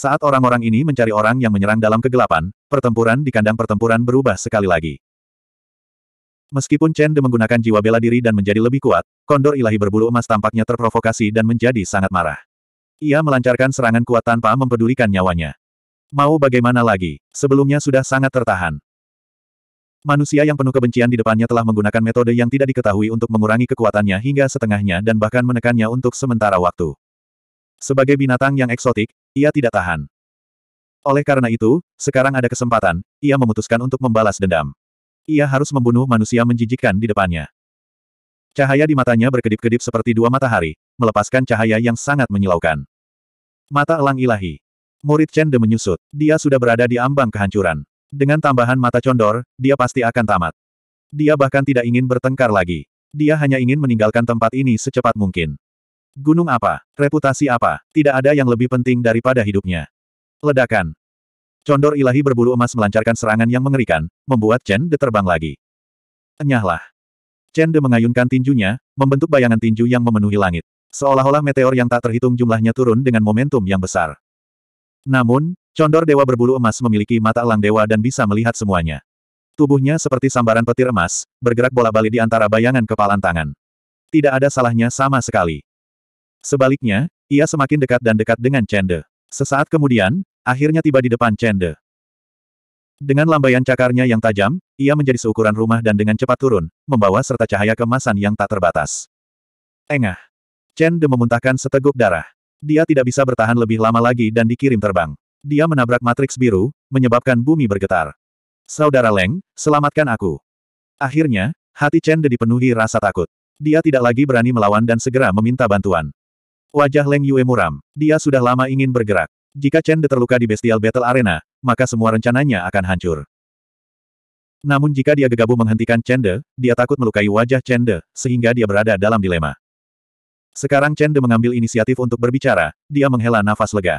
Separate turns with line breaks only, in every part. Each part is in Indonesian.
Saat orang-orang ini mencari orang yang menyerang dalam kegelapan, pertempuran di kandang pertempuran berubah sekali lagi. Meskipun Chen De menggunakan jiwa bela diri dan menjadi lebih kuat, kondor ilahi berbulu emas tampaknya terprovokasi dan menjadi sangat marah. Ia melancarkan serangan kuat tanpa mempedulikan nyawanya. Mau bagaimana lagi, sebelumnya sudah sangat tertahan. Manusia yang penuh kebencian di depannya telah menggunakan metode yang tidak diketahui untuk mengurangi kekuatannya hingga setengahnya dan bahkan menekannya untuk sementara waktu. Sebagai binatang yang eksotik, ia tidak tahan. Oleh karena itu, sekarang ada kesempatan, ia memutuskan untuk membalas dendam. Ia harus membunuh manusia menjijikkan di depannya. Cahaya di matanya berkedip-kedip seperti dua matahari, melepaskan cahaya yang sangat menyilaukan. Mata elang ilahi. Murid Chen De menyusut. Dia sudah berada di ambang kehancuran. Dengan tambahan mata condor, dia pasti akan tamat. Dia bahkan tidak ingin bertengkar lagi. Dia hanya ingin meninggalkan tempat ini secepat mungkin. Gunung apa? Reputasi apa? Tidak ada yang lebih penting daripada hidupnya. Ledakan. Condor ilahi berbulu emas melancarkan serangan yang mengerikan, membuat Chen De terbang lagi. Enyahlah. Chen De mengayunkan tinjunya, membentuk bayangan tinju yang memenuhi langit. Seolah-olah meteor yang tak terhitung jumlahnya turun dengan momentum yang besar. Namun, Condor Dewa berbulu emas memiliki mata elang dewa dan bisa melihat semuanya. Tubuhnya seperti sambaran petir emas, bergerak bola-balik di antara bayangan kepalan tangan. Tidak ada salahnya sama sekali. Sebaliknya, ia semakin dekat dan dekat dengan Chende. Sesaat kemudian, akhirnya tiba di depan Chende. Dengan lambaian cakarnya yang tajam, ia menjadi seukuran rumah dan dengan cepat turun, membawa serta cahaya kemasan yang tak terbatas. Engah. De memuntahkan seteguk darah. Dia tidak bisa bertahan lebih lama lagi dan dikirim terbang. Dia menabrak matriks biru, menyebabkan bumi bergetar. Saudara Leng, selamatkan aku. Akhirnya, hati De dipenuhi rasa takut. Dia tidak lagi berani melawan dan segera meminta bantuan. Wajah Leng Yue muram. Dia sudah lama ingin bergerak. Jika Chen De terluka di Bestial Battle Arena, maka semua rencananya akan hancur. Namun jika dia gegabah menghentikan Chen De, dia takut melukai wajah Chen De, sehingga dia berada dalam dilema. Sekarang Chen De mengambil inisiatif untuk berbicara, dia menghela nafas lega.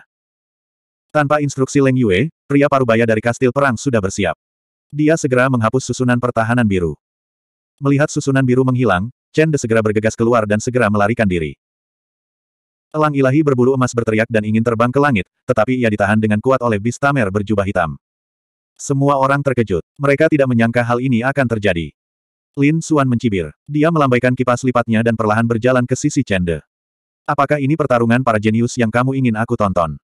Tanpa instruksi Leng Yue, pria parubaya dari kastil perang sudah bersiap. Dia segera menghapus susunan pertahanan biru. Melihat susunan biru menghilang, Chen De segera bergegas keluar dan segera melarikan diri. Elang ilahi berbulu emas berteriak dan ingin terbang ke langit, tetapi ia ditahan dengan kuat oleh bis Tamer berjubah hitam. Semua orang terkejut. Mereka tidak menyangka hal ini akan terjadi. Lin Suan mencibir. Dia melambaikan kipas lipatnya dan perlahan berjalan ke sisi Chende. Apakah ini pertarungan para jenius yang kamu ingin aku tonton?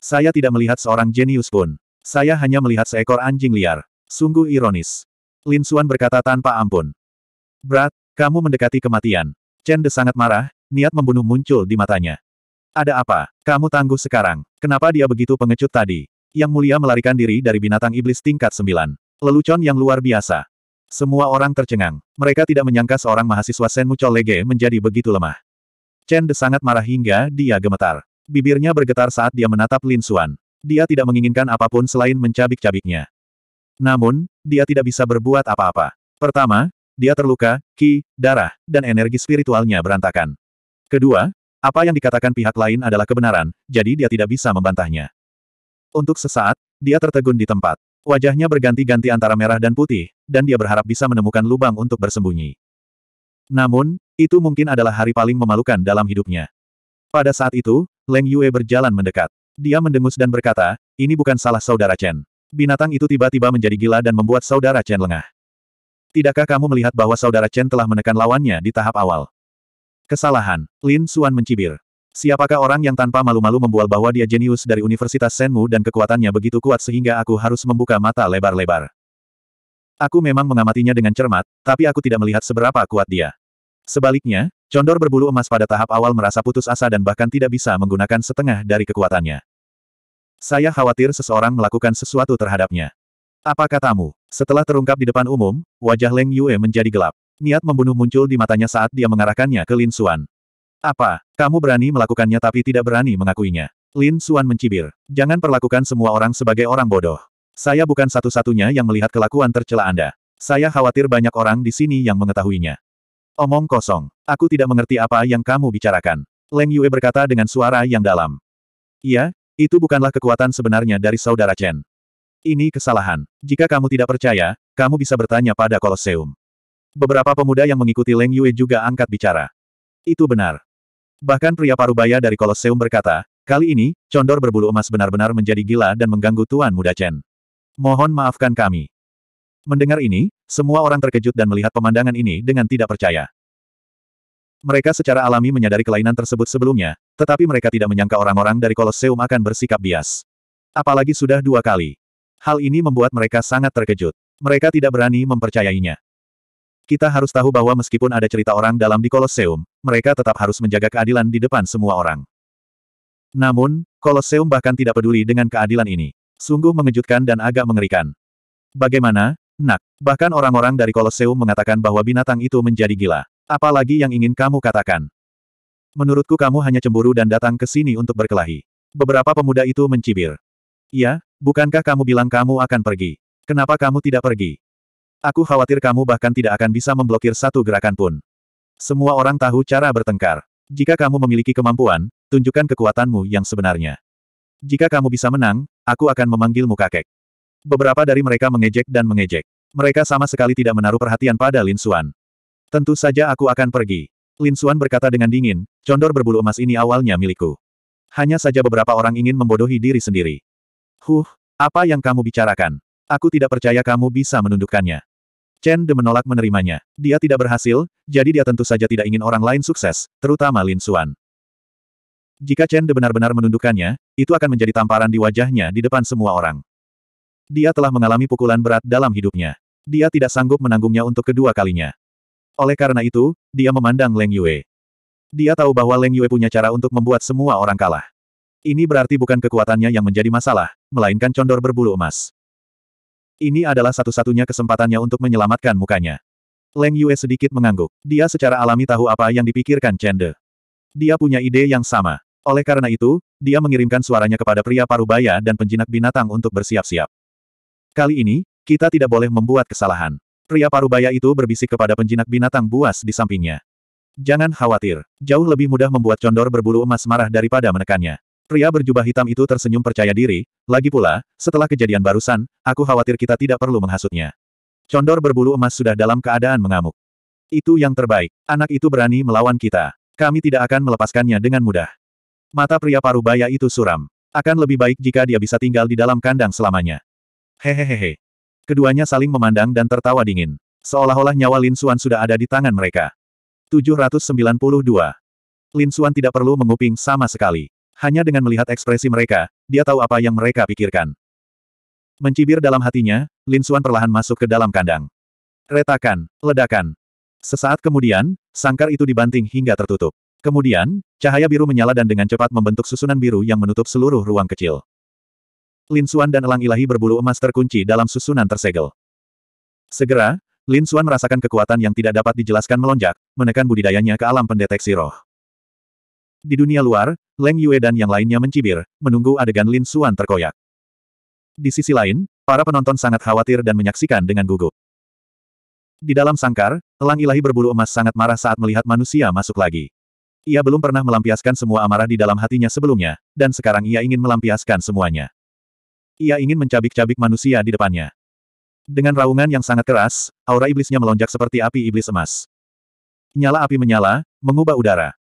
Saya tidak melihat seorang jenius pun. Saya hanya melihat seekor anjing liar. Sungguh ironis. Lin Suan berkata tanpa ampun. Brat, kamu mendekati kematian. Chen De sangat marah, niat membunuh muncul di matanya. Ada apa? Kamu tangguh sekarang. Kenapa dia begitu pengecut tadi? Yang mulia melarikan diri dari binatang iblis tingkat 9. Lelucon yang luar biasa. Semua orang tercengang. Mereka tidak menyangka seorang mahasiswa Senmu Lege menjadi begitu lemah. Chen De sangat marah hingga dia gemetar. Bibirnya bergetar saat dia menatap Lin Xuan. Dia tidak menginginkan apapun selain mencabik-cabiknya. Namun, dia tidak bisa berbuat apa-apa. Pertama, dia terluka, ki, darah, dan energi spiritualnya berantakan. Kedua, apa yang dikatakan pihak lain adalah kebenaran, jadi dia tidak bisa membantahnya. Untuk sesaat, dia tertegun di tempat. Wajahnya berganti-ganti antara merah dan putih, dan dia berharap bisa menemukan lubang untuk bersembunyi. Namun, itu mungkin adalah hari paling memalukan dalam hidupnya. Pada saat itu, Leng Yue berjalan mendekat. Dia mendengus dan berkata, ini bukan salah saudara Chen. Binatang itu tiba-tiba menjadi gila dan membuat saudara Chen lengah. Tidakkah kamu melihat bahwa saudara Chen telah menekan lawannya di tahap awal? Kesalahan, Lin Suan mencibir. Siapakah orang yang tanpa malu-malu membual bahwa dia jenius dari Universitas Senmu dan kekuatannya begitu kuat sehingga aku harus membuka mata lebar-lebar? Aku memang mengamatinya dengan cermat, tapi aku tidak melihat seberapa kuat dia. Sebaliknya, Condor berbulu emas pada tahap awal merasa putus asa dan bahkan tidak bisa menggunakan setengah dari kekuatannya. Saya khawatir seseorang melakukan sesuatu terhadapnya. Apa katamu? Setelah terungkap di depan umum, wajah Leng Yue menjadi gelap. Niat membunuh muncul di matanya saat dia mengarahkannya ke Lin Xuan. Apa? Kamu berani melakukannya tapi tidak berani mengakuinya. Lin Xuan mencibir. Jangan perlakukan semua orang sebagai orang bodoh. Saya bukan satu-satunya yang melihat kelakuan tercela Anda. Saya khawatir banyak orang di sini yang mengetahuinya. Omong kosong. Aku tidak mengerti apa yang kamu bicarakan. Leng Yue berkata dengan suara yang dalam. Iya, itu bukanlah kekuatan sebenarnya dari saudara Chen. Ini kesalahan. Jika kamu tidak percaya, kamu bisa bertanya pada Koloseum. Beberapa pemuda yang mengikuti Leng Yue juga angkat bicara. Itu benar. Bahkan pria parubaya dari Koloseum berkata, kali ini, condor berbulu emas benar-benar menjadi gila dan mengganggu Tuan Muda Chen. Mohon maafkan kami. Mendengar ini, semua orang terkejut dan melihat pemandangan ini dengan tidak percaya. Mereka secara alami menyadari kelainan tersebut sebelumnya, tetapi mereka tidak menyangka orang-orang dari Koloseum akan bersikap bias. Apalagi sudah dua kali. Hal ini membuat mereka sangat terkejut. Mereka tidak berani mempercayainya. Kita harus tahu bahwa meskipun ada cerita orang dalam di Koloseum, mereka tetap harus menjaga keadilan di depan semua orang. Namun, Koloseum bahkan tidak peduli dengan keadilan ini. Sungguh mengejutkan dan agak mengerikan. Bagaimana, nak? Bahkan orang-orang dari Koloseum mengatakan bahwa binatang itu menjadi gila. Apalagi yang ingin kamu katakan? Menurutku kamu hanya cemburu dan datang ke sini untuk berkelahi. Beberapa pemuda itu mencibir. Iya, bukankah kamu bilang kamu akan pergi? Kenapa kamu tidak pergi? Aku khawatir kamu bahkan tidak akan bisa memblokir satu gerakan pun. Semua orang tahu cara bertengkar. Jika kamu memiliki kemampuan, tunjukkan kekuatanmu yang sebenarnya. Jika kamu bisa menang, aku akan memanggilmu kakek. Beberapa dari mereka mengejek dan mengejek. Mereka sama sekali tidak menaruh perhatian pada Lin Suan. Tentu saja aku akan pergi. Lin Suan berkata dengan dingin, condor berbulu emas ini awalnya milikku. Hanya saja beberapa orang ingin membodohi diri sendiri. Huh, apa yang kamu bicarakan? Aku tidak percaya kamu bisa menundukkannya. Chen De menolak menerimanya. Dia tidak berhasil, jadi dia tentu saja tidak ingin orang lain sukses, terutama Lin Xuan. Jika Chen De benar-benar menundukkannya, itu akan menjadi tamparan di wajahnya di depan semua orang. Dia telah mengalami pukulan berat dalam hidupnya. Dia tidak sanggup menanggungnya untuk kedua kalinya. Oleh karena itu, dia memandang Leng Yue. Dia tahu bahwa Leng Yue punya cara untuk membuat semua orang kalah. Ini berarti bukan kekuatannya yang menjadi masalah, melainkan condor berbulu emas. Ini adalah satu-satunya kesempatannya untuk menyelamatkan mukanya. Leng Yue sedikit mengangguk. Dia secara alami tahu apa yang dipikirkan Chen De. Dia punya ide yang sama. Oleh karena itu, dia mengirimkan suaranya kepada pria parubaya dan penjinak binatang untuk bersiap-siap. Kali ini, kita tidak boleh membuat kesalahan. Pria parubaya itu berbisik kepada penjinak binatang buas di sampingnya. Jangan khawatir, jauh lebih mudah membuat condor berbulu emas marah daripada menekannya. Pria berjubah hitam itu tersenyum percaya diri, lagi pula, setelah kejadian barusan, aku khawatir kita tidak perlu menghasutnya. Condor berbulu emas sudah dalam keadaan mengamuk. Itu yang terbaik. Anak itu berani melawan kita. Kami tidak akan melepaskannya dengan mudah. Mata pria parubaya itu suram. Akan lebih baik jika dia bisa tinggal di dalam kandang selamanya. Hehehehe. Keduanya saling memandang dan tertawa dingin. Seolah-olah nyawa Lin Xuan sudah ada di tangan mereka. 792. Lin Xuan tidak perlu menguping sama sekali. Hanya dengan melihat ekspresi mereka, dia tahu apa yang mereka pikirkan. Mencibir dalam hatinya, Lin Xuan perlahan masuk ke dalam kandang. Retakan, ledakan. Sesaat kemudian, sangkar itu dibanting hingga tertutup. Kemudian, cahaya biru menyala dan dengan cepat membentuk susunan biru yang menutup seluruh ruang kecil. Lin Xuan dan elang ilahi berbulu emas terkunci dalam susunan tersegel. Segera, Lin Xuan merasakan kekuatan yang tidak dapat dijelaskan melonjak, menekan budidayanya ke alam pendeteksi roh. Di dunia luar, Leng Yue dan yang lainnya mencibir, menunggu adegan Lin Xuan terkoyak. Di sisi lain, para penonton sangat khawatir dan menyaksikan dengan gugup. Di dalam sangkar, elang ilahi berbulu emas sangat marah saat melihat manusia masuk lagi. Ia belum pernah melampiaskan semua amarah di dalam hatinya sebelumnya, dan sekarang ia ingin melampiaskan semuanya. Ia ingin mencabik-cabik manusia di depannya. Dengan raungan yang sangat keras, aura iblisnya melonjak seperti api iblis emas. Nyala api menyala, mengubah udara.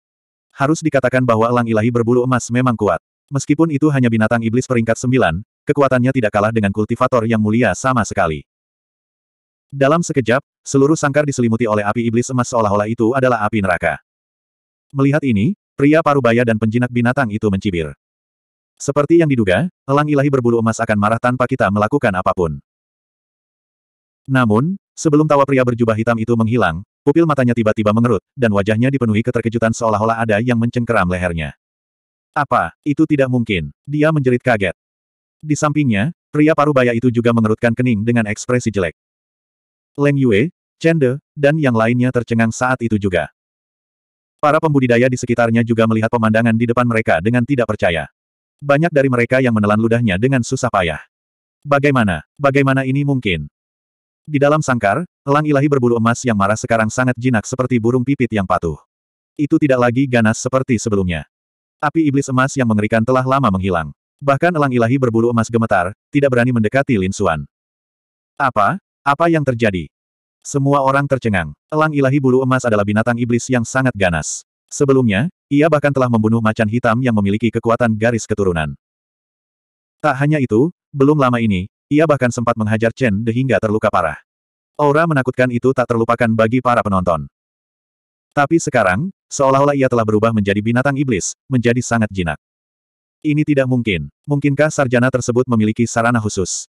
Harus dikatakan bahwa elang ilahi berbulu emas memang kuat. Meskipun itu hanya binatang iblis peringkat sembilan, kekuatannya tidak kalah dengan kultivator yang mulia sama sekali. Dalam sekejap, seluruh sangkar diselimuti oleh api iblis emas seolah-olah itu adalah api neraka. Melihat ini, pria parubaya dan penjinak binatang itu mencibir. Seperti yang diduga, elang ilahi berbulu emas akan marah tanpa kita melakukan apapun. Namun, sebelum tawa pria berjubah hitam itu menghilang, Pupil matanya tiba-tiba mengerut, dan wajahnya dipenuhi keterkejutan seolah-olah ada yang mencengkeram lehernya. Apa? Itu tidak mungkin. Dia menjerit kaget. Di sampingnya, pria parubaya itu juga mengerutkan kening dengan ekspresi jelek. Leng Yue, Chen De, dan yang lainnya tercengang saat itu juga. Para pembudidaya di sekitarnya juga melihat pemandangan di depan mereka dengan tidak percaya. Banyak dari mereka yang menelan ludahnya dengan susah payah. Bagaimana, bagaimana ini mungkin? Di dalam sangkar, elang ilahi berbulu emas yang marah sekarang sangat jinak seperti burung pipit yang patuh. Itu tidak lagi ganas seperti sebelumnya. Api iblis emas yang mengerikan telah lama menghilang. Bahkan elang ilahi berbulu emas gemetar, tidak berani mendekati Lin Xuan. Apa? Apa yang terjadi? Semua orang tercengang. Elang ilahi bulu emas adalah binatang iblis yang sangat ganas. Sebelumnya, ia bahkan telah membunuh macan hitam yang memiliki kekuatan garis keturunan. Tak hanya itu, belum lama ini, ia bahkan sempat menghajar Chen De hingga terluka parah. Aura menakutkan itu tak terlupakan bagi para penonton. Tapi sekarang, seolah-olah ia telah berubah menjadi binatang iblis, menjadi sangat jinak. Ini tidak mungkin. Mungkinkah sarjana tersebut memiliki sarana khusus?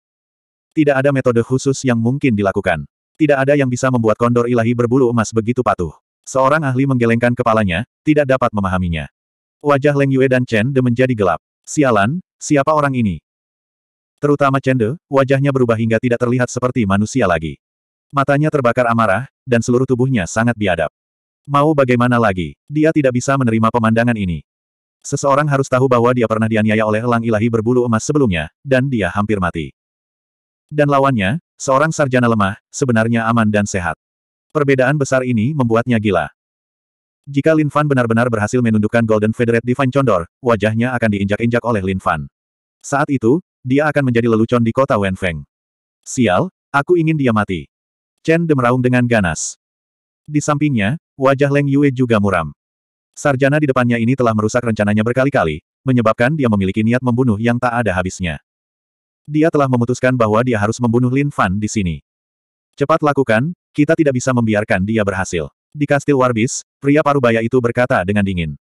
Tidak ada metode khusus yang mungkin dilakukan. Tidak ada yang bisa membuat kondor ilahi berbulu emas begitu patuh. Seorang ahli menggelengkan kepalanya, tidak dapat memahaminya. Wajah Leng Yue dan Chen De menjadi gelap. Sialan, siapa orang ini? Terutama Chende, wajahnya berubah hingga tidak terlihat seperti manusia lagi. Matanya terbakar amarah, dan seluruh tubuhnya sangat biadab. Mau bagaimana lagi, dia tidak bisa menerima pemandangan ini. Seseorang harus tahu bahwa dia pernah dianiaya oleh elang ilahi berbulu emas sebelumnya, dan dia hampir mati. Dan lawannya, seorang sarjana lemah, sebenarnya aman dan sehat. Perbedaan besar ini membuatnya gila. Jika Lin Fan benar-benar berhasil menundukkan Golden Federate Divine Condor, wajahnya akan diinjak-injak oleh Lin Fan. Saat itu, dia akan menjadi lelucon di kota Wenfeng. Sial, aku ingin dia mati. Chen demeraung dengan ganas. Di sampingnya, wajah Leng Yue juga muram. Sarjana di depannya ini telah merusak rencananya berkali-kali, menyebabkan dia memiliki niat membunuh yang tak ada habisnya. Dia telah memutuskan bahwa dia harus membunuh Lin Fan di sini. Cepat lakukan, kita tidak bisa membiarkan dia berhasil. Di kastil Warbis, pria parubaya itu berkata dengan dingin.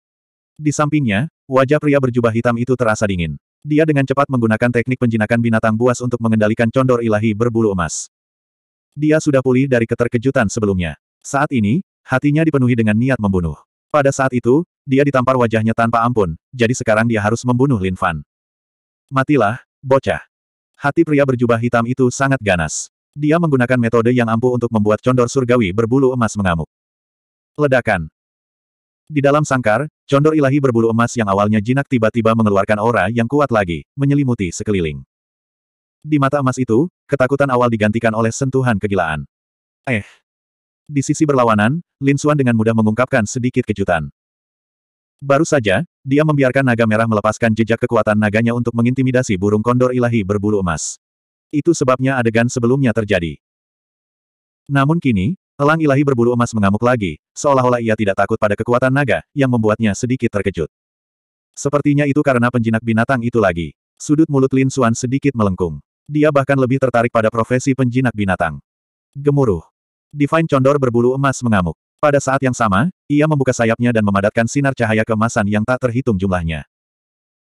Di sampingnya, wajah pria berjubah hitam itu terasa dingin. Dia dengan cepat menggunakan teknik penjinakan binatang buas untuk mengendalikan condor ilahi berbulu emas. Dia sudah pulih dari keterkejutan sebelumnya. Saat ini, hatinya dipenuhi dengan niat membunuh. Pada saat itu, dia ditampar wajahnya tanpa ampun, jadi sekarang dia harus membunuh Lin Fan. Matilah, bocah. Hati pria berjubah hitam itu sangat ganas. Dia menggunakan metode yang ampuh untuk membuat condor surgawi berbulu emas mengamuk. Ledakan. Di dalam sangkar, condor ilahi berbulu emas yang awalnya jinak tiba-tiba mengeluarkan aura yang kuat lagi, menyelimuti sekeliling. Di mata emas itu, ketakutan awal digantikan oleh sentuhan kegilaan. Eh. Di sisi berlawanan, Lin Xuan dengan mudah mengungkapkan sedikit kejutan. Baru saja, dia membiarkan naga merah melepaskan jejak kekuatan naganya untuk mengintimidasi burung kondor ilahi berbulu emas. Itu sebabnya adegan sebelumnya terjadi. Namun kini, Elang ilahi berbulu emas mengamuk lagi, seolah-olah ia tidak takut pada kekuatan naga, yang membuatnya sedikit terkejut. Sepertinya itu karena penjinak binatang itu lagi. Sudut mulut Lin Suan sedikit melengkung. Dia bahkan lebih tertarik pada profesi penjinak binatang. Gemuruh. Divine Condor berbulu emas mengamuk. Pada saat yang sama, ia membuka sayapnya dan memadatkan sinar cahaya kemasan yang tak terhitung jumlahnya.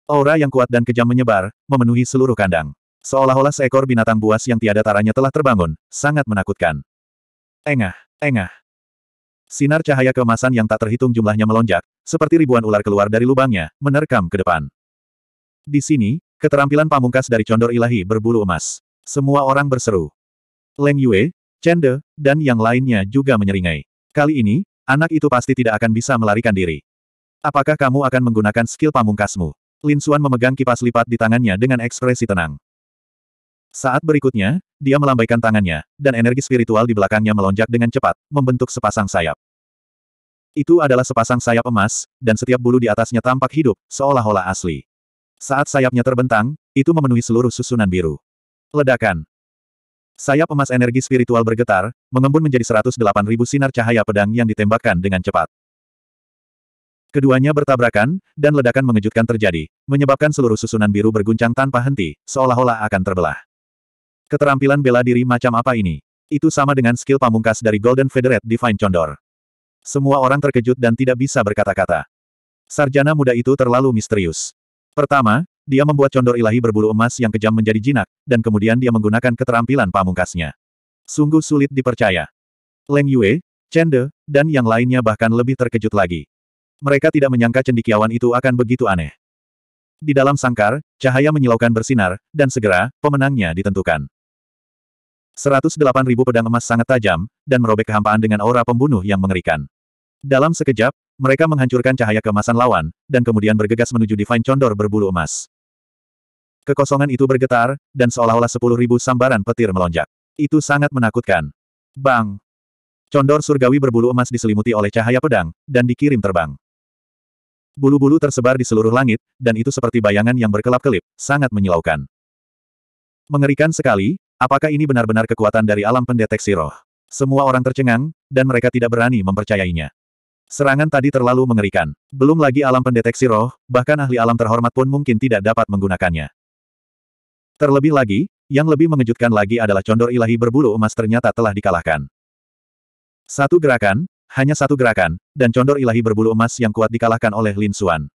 Aura yang kuat dan kejam menyebar, memenuhi seluruh kandang. Seolah-olah seekor binatang buas yang tiada taranya telah terbangun, sangat menakutkan. Tengah, tengah. Sinar cahaya keemasan yang tak terhitung jumlahnya melonjak, seperti ribuan ular keluar dari lubangnya, menerkam ke depan. Di sini, keterampilan pamungkas dari condor ilahi berbulu emas. Semua orang berseru. Leng Yue, Chen De, dan yang lainnya juga menyeringai. Kali ini, anak itu pasti tidak akan bisa melarikan diri. Apakah kamu akan menggunakan skill pamungkasmu? Lin Xuan memegang kipas lipat di tangannya dengan ekspresi tenang. Saat berikutnya, dia melambaikan tangannya, dan energi spiritual di belakangnya melonjak dengan cepat, membentuk sepasang sayap. Itu adalah sepasang sayap emas, dan setiap bulu di atasnya tampak hidup, seolah-olah asli. Saat sayapnya terbentang, itu memenuhi seluruh susunan biru. Ledakan. Sayap emas energi spiritual bergetar, mengembun menjadi ribu sinar cahaya pedang yang ditembakkan dengan cepat. Keduanya bertabrakan, dan ledakan mengejutkan terjadi, menyebabkan seluruh susunan biru berguncang tanpa henti, seolah-olah akan terbelah. Keterampilan bela diri macam apa ini? Itu sama dengan skill pamungkas dari Golden Federate Divine Condor. Semua orang terkejut dan tidak bisa berkata-kata. Sarjana muda itu terlalu misterius. Pertama, dia membuat condor ilahi berbulu emas yang kejam menjadi jinak, dan kemudian dia menggunakan keterampilan pamungkasnya. Sungguh sulit dipercaya. Leng Yue, Chen De, dan yang lainnya bahkan lebih terkejut lagi. Mereka tidak menyangka cendikiawan itu akan begitu aneh. Di dalam sangkar, cahaya menyilaukan bersinar, dan segera, pemenangnya ditentukan. 108.000 pedang emas sangat tajam, dan merobek kehampaan dengan aura pembunuh yang mengerikan. Dalam sekejap, mereka menghancurkan cahaya kemasan lawan, dan kemudian bergegas menuju Divine Condor berbulu emas. Kekosongan itu bergetar, dan seolah-olah 10.000 sambaran petir melonjak. Itu sangat menakutkan. Bang! Condor surgawi berbulu emas diselimuti oleh cahaya pedang, dan dikirim terbang. Bulu-bulu tersebar di seluruh langit, dan itu seperti bayangan yang berkelap-kelip, sangat menyilaukan. Mengerikan sekali, Apakah ini benar-benar kekuatan dari alam pendeteksi roh? Semua orang tercengang, dan mereka tidak berani mempercayainya. Serangan tadi terlalu mengerikan. Belum lagi alam pendeteksi roh, bahkan ahli alam terhormat pun mungkin tidak dapat menggunakannya. Terlebih lagi, yang lebih mengejutkan lagi adalah condor ilahi berbulu emas ternyata telah dikalahkan. Satu gerakan, hanya satu gerakan, dan condor ilahi berbulu emas yang kuat dikalahkan oleh Lin Xuan.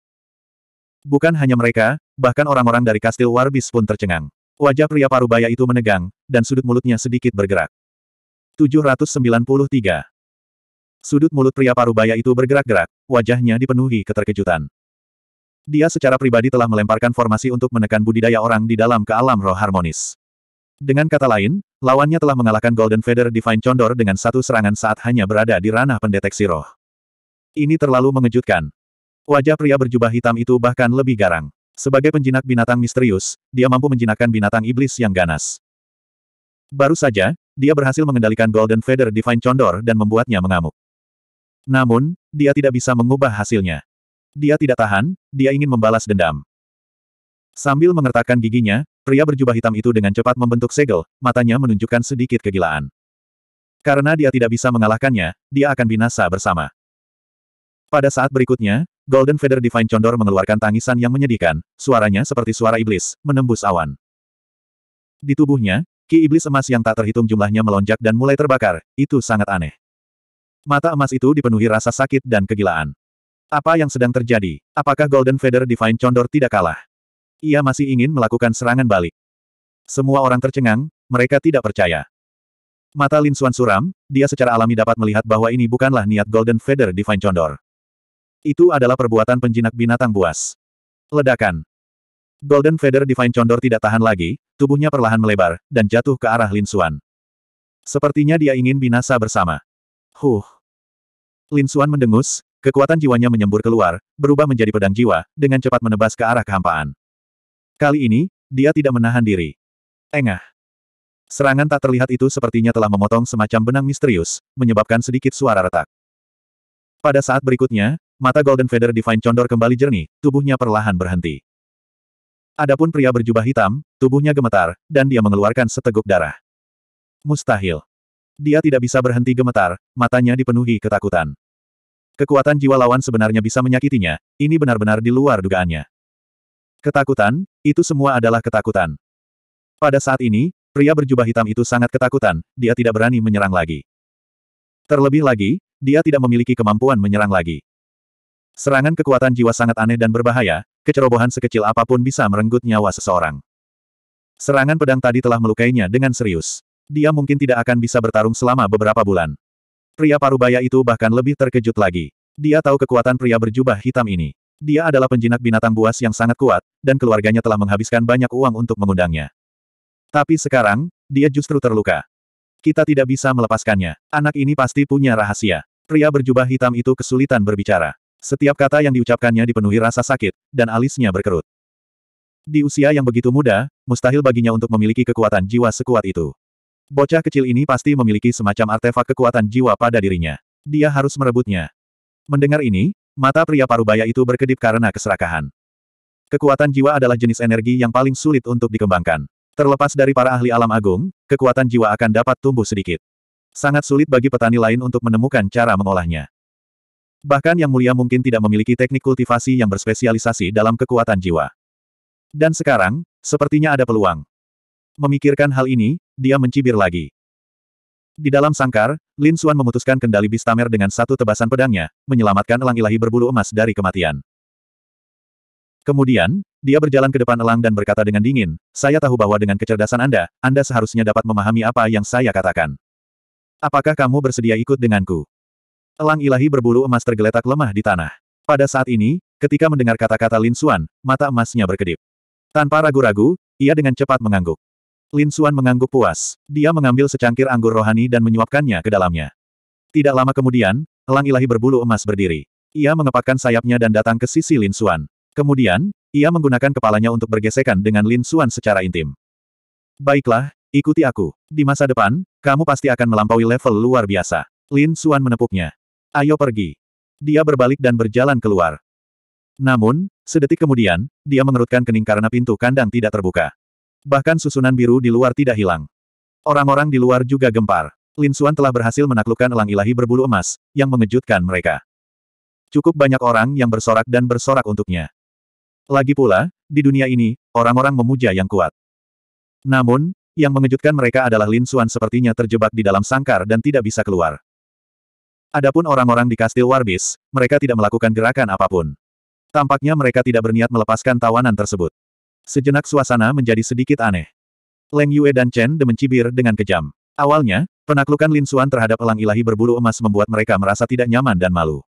Bukan hanya mereka, bahkan orang-orang dari kastil Warbis pun tercengang. Wajah pria parubaya itu menegang, dan sudut mulutnya sedikit bergerak. 793. Sudut mulut pria parubaya itu bergerak-gerak, wajahnya dipenuhi keterkejutan. Dia secara pribadi telah melemparkan formasi untuk menekan budidaya orang di dalam ke alam roh harmonis. Dengan kata lain, lawannya telah mengalahkan Golden Feather Divine Condor dengan satu serangan saat hanya berada di ranah pendeteksi roh. Ini terlalu mengejutkan. Wajah pria berjubah hitam itu bahkan lebih garang. Sebagai penjinak binatang misterius, dia mampu menjinakkan binatang iblis yang ganas. Baru saja, dia berhasil mengendalikan Golden Feather Divine Condor dan membuatnya mengamuk. Namun, dia tidak bisa mengubah hasilnya. Dia tidak tahan, dia ingin membalas dendam. Sambil mengertakkan giginya, pria berjubah hitam itu dengan cepat membentuk segel, matanya menunjukkan sedikit kegilaan. Karena dia tidak bisa mengalahkannya, dia akan binasa bersama. Pada saat berikutnya, Golden Feather Divine Condor mengeluarkan tangisan yang menyedihkan, suaranya seperti suara iblis, menembus awan. Di tubuhnya, ki iblis emas yang tak terhitung jumlahnya melonjak dan mulai terbakar, itu sangat aneh. Mata emas itu dipenuhi rasa sakit dan kegilaan. Apa yang sedang terjadi? Apakah Golden Feather Divine Condor tidak kalah? Ia masih ingin melakukan serangan balik. Semua orang tercengang, mereka tidak percaya. Mata Lin Suan suram, dia secara alami dapat melihat bahwa ini bukanlah niat Golden Feather Divine Condor. Itu adalah perbuatan penjinak binatang buas. Ledakan. Golden Feather Divine Condor tidak tahan lagi, tubuhnya perlahan melebar, dan jatuh ke arah Lin Xuan. Sepertinya dia ingin binasa bersama. Huh. Lin Xuan mendengus, kekuatan jiwanya menyembur keluar, berubah menjadi pedang jiwa, dengan cepat menebas ke arah kehampaan. Kali ini, dia tidak menahan diri. Engah. Serangan tak terlihat itu sepertinya telah memotong semacam benang misterius, menyebabkan sedikit suara retak. Pada saat berikutnya, Mata Golden Feather Divine condor kembali jernih, tubuhnya perlahan berhenti. Adapun pria berjubah hitam, tubuhnya gemetar, dan dia mengeluarkan seteguk darah. Mustahil. Dia tidak bisa berhenti gemetar, matanya dipenuhi ketakutan. Kekuatan jiwa lawan sebenarnya bisa menyakitinya, ini benar-benar di luar dugaannya. Ketakutan, itu semua adalah ketakutan. Pada saat ini, pria berjubah hitam itu sangat ketakutan, dia tidak berani menyerang lagi. Terlebih lagi, dia tidak memiliki kemampuan menyerang lagi. Serangan kekuatan jiwa sangat aneh dan berbahaya, kecerobohan sekecil apapun bisa merenggut nyawa seseorang. Serangan pedang tadi telah melukainya dengan serius. Dia mungkin tidak akan bisa bertarung selama beberapa bulan. Pria parubaya itu bahkan lebih terkejut lagi. Dia tahu kekuatan pria berjubah hitam ini. Dia adalah penjinak binatang buas yang sangat kuat, dan keluarganya telah menghabiskan banyak uang untuk mengundangnya. Tapi sekarang, dia justru terluka. Kita tidak bisa melepaskannya. Anak ini pasti punya rahasia. Pria berjubah hitam itu kesulitan berbicara. Setiap kata yang diucapkannya dipenuhi rasa sakit, dan alisnya berkerut. Di usia yang begitu muda, mustahil baginya untuk memiliki kekuatan jiwa sekuat itu. Bocah kecil ini pasti memiliki semacam artefak kekuatan jiwa pada dirinya. Dia harus merebutnya. Mendengar ini, mata pria parubaya itu berkedip karena keserakahan. Kekuatan jiwa adalah jenis energi yang paling sulit untuk dikembangkan. Terlepas dari para ahli alam agung, kekuatan jiwa akan dapat tumbuh sedikit. Sangat sulit bagi petani lain untuk menemukan cara mengolahnya. Bahkan Yang Mulia mungkin tidak memiliki teknik kultivasi yang berspesialisasi dalam kekuatan jiwa. Dan sekarang, sepertinya ada peluang. Memikirkan hal ini, dia mencibir lagi. Di dalam sangkar, Lin Suan memutuskan kendali Bistamer dengan satu tebasan pedangnya, menyelamatkan elang ilahi berbulu emas dari kematian. Kemudian, dia berjalan ke depan elang dan berkata dengan dingin, saya tahu bahwa dengan kecerdasan Anda, Anda seharusnya dapat memahami apa yang saya katakan. Apakah kamu bersedia ikut denganku? Elang ilahi berbulu emas tergeletak lemah di tanah. Pada saat ini, ketika mendengar kata-kata Lin Xuan, mata emasnya berkedip. Tanpa ragu-ragu, ia dengan cepat mengangguk. Lin Xuan mengangguk puas. Dia mengambil secangkir anggur rohani dan menyuapkannya ke dalamnya. Tidak lama kemudian, elang ilahi berbulu emas berdiri. Ia mengepakkan sayapnya dan datang ke sisi Lin Xuan. Kemudian, ia menggunakan kepalanya untuk bergesekan dengan Lin Xuan secara intim. Baiklah, ikuti aku. Di masa depan, kamu pasti akan melampaui level luar biasa. Lin Xuan menepuknya. Ayo pergi. Dia berbalik dan berjalan keluar. Namun, sedetik kemudian, dia mengerutkan kening karena pintu kandang tidak terbuka. Bahkan susunan biru di luar tidak hilang. Orang-orang di luar juga gempar. Lin Xuan telah berhasil menaklukkan elang ilahi berbulu emas, yang mengejutkan mereka. Cukup banyak orang yang bersorak dan bersorak untuknya. Lagi pula, di dunia ini, orang-orang memuja yang kuat. Namun, yang mengejutkan mereka adalah Lin Xuan sepertinya terjebak di dalam sangkar dan tidak bisa keluar. Adapun orang-orang di kastil Warbis, mereka tidak melakukan gerakan apapun. Tampaknya mereka tidak berniat melepaskan tawanan tersebut. Sejenak suasana menjadi sedikit aneh. Leng Yue dan Chen De mencibir dengan kejam. Awalnya, penaklukan Lin Xuan terhadap elang ilahi berbulu emas membuat mereka merasa tidak nyaman dan malu.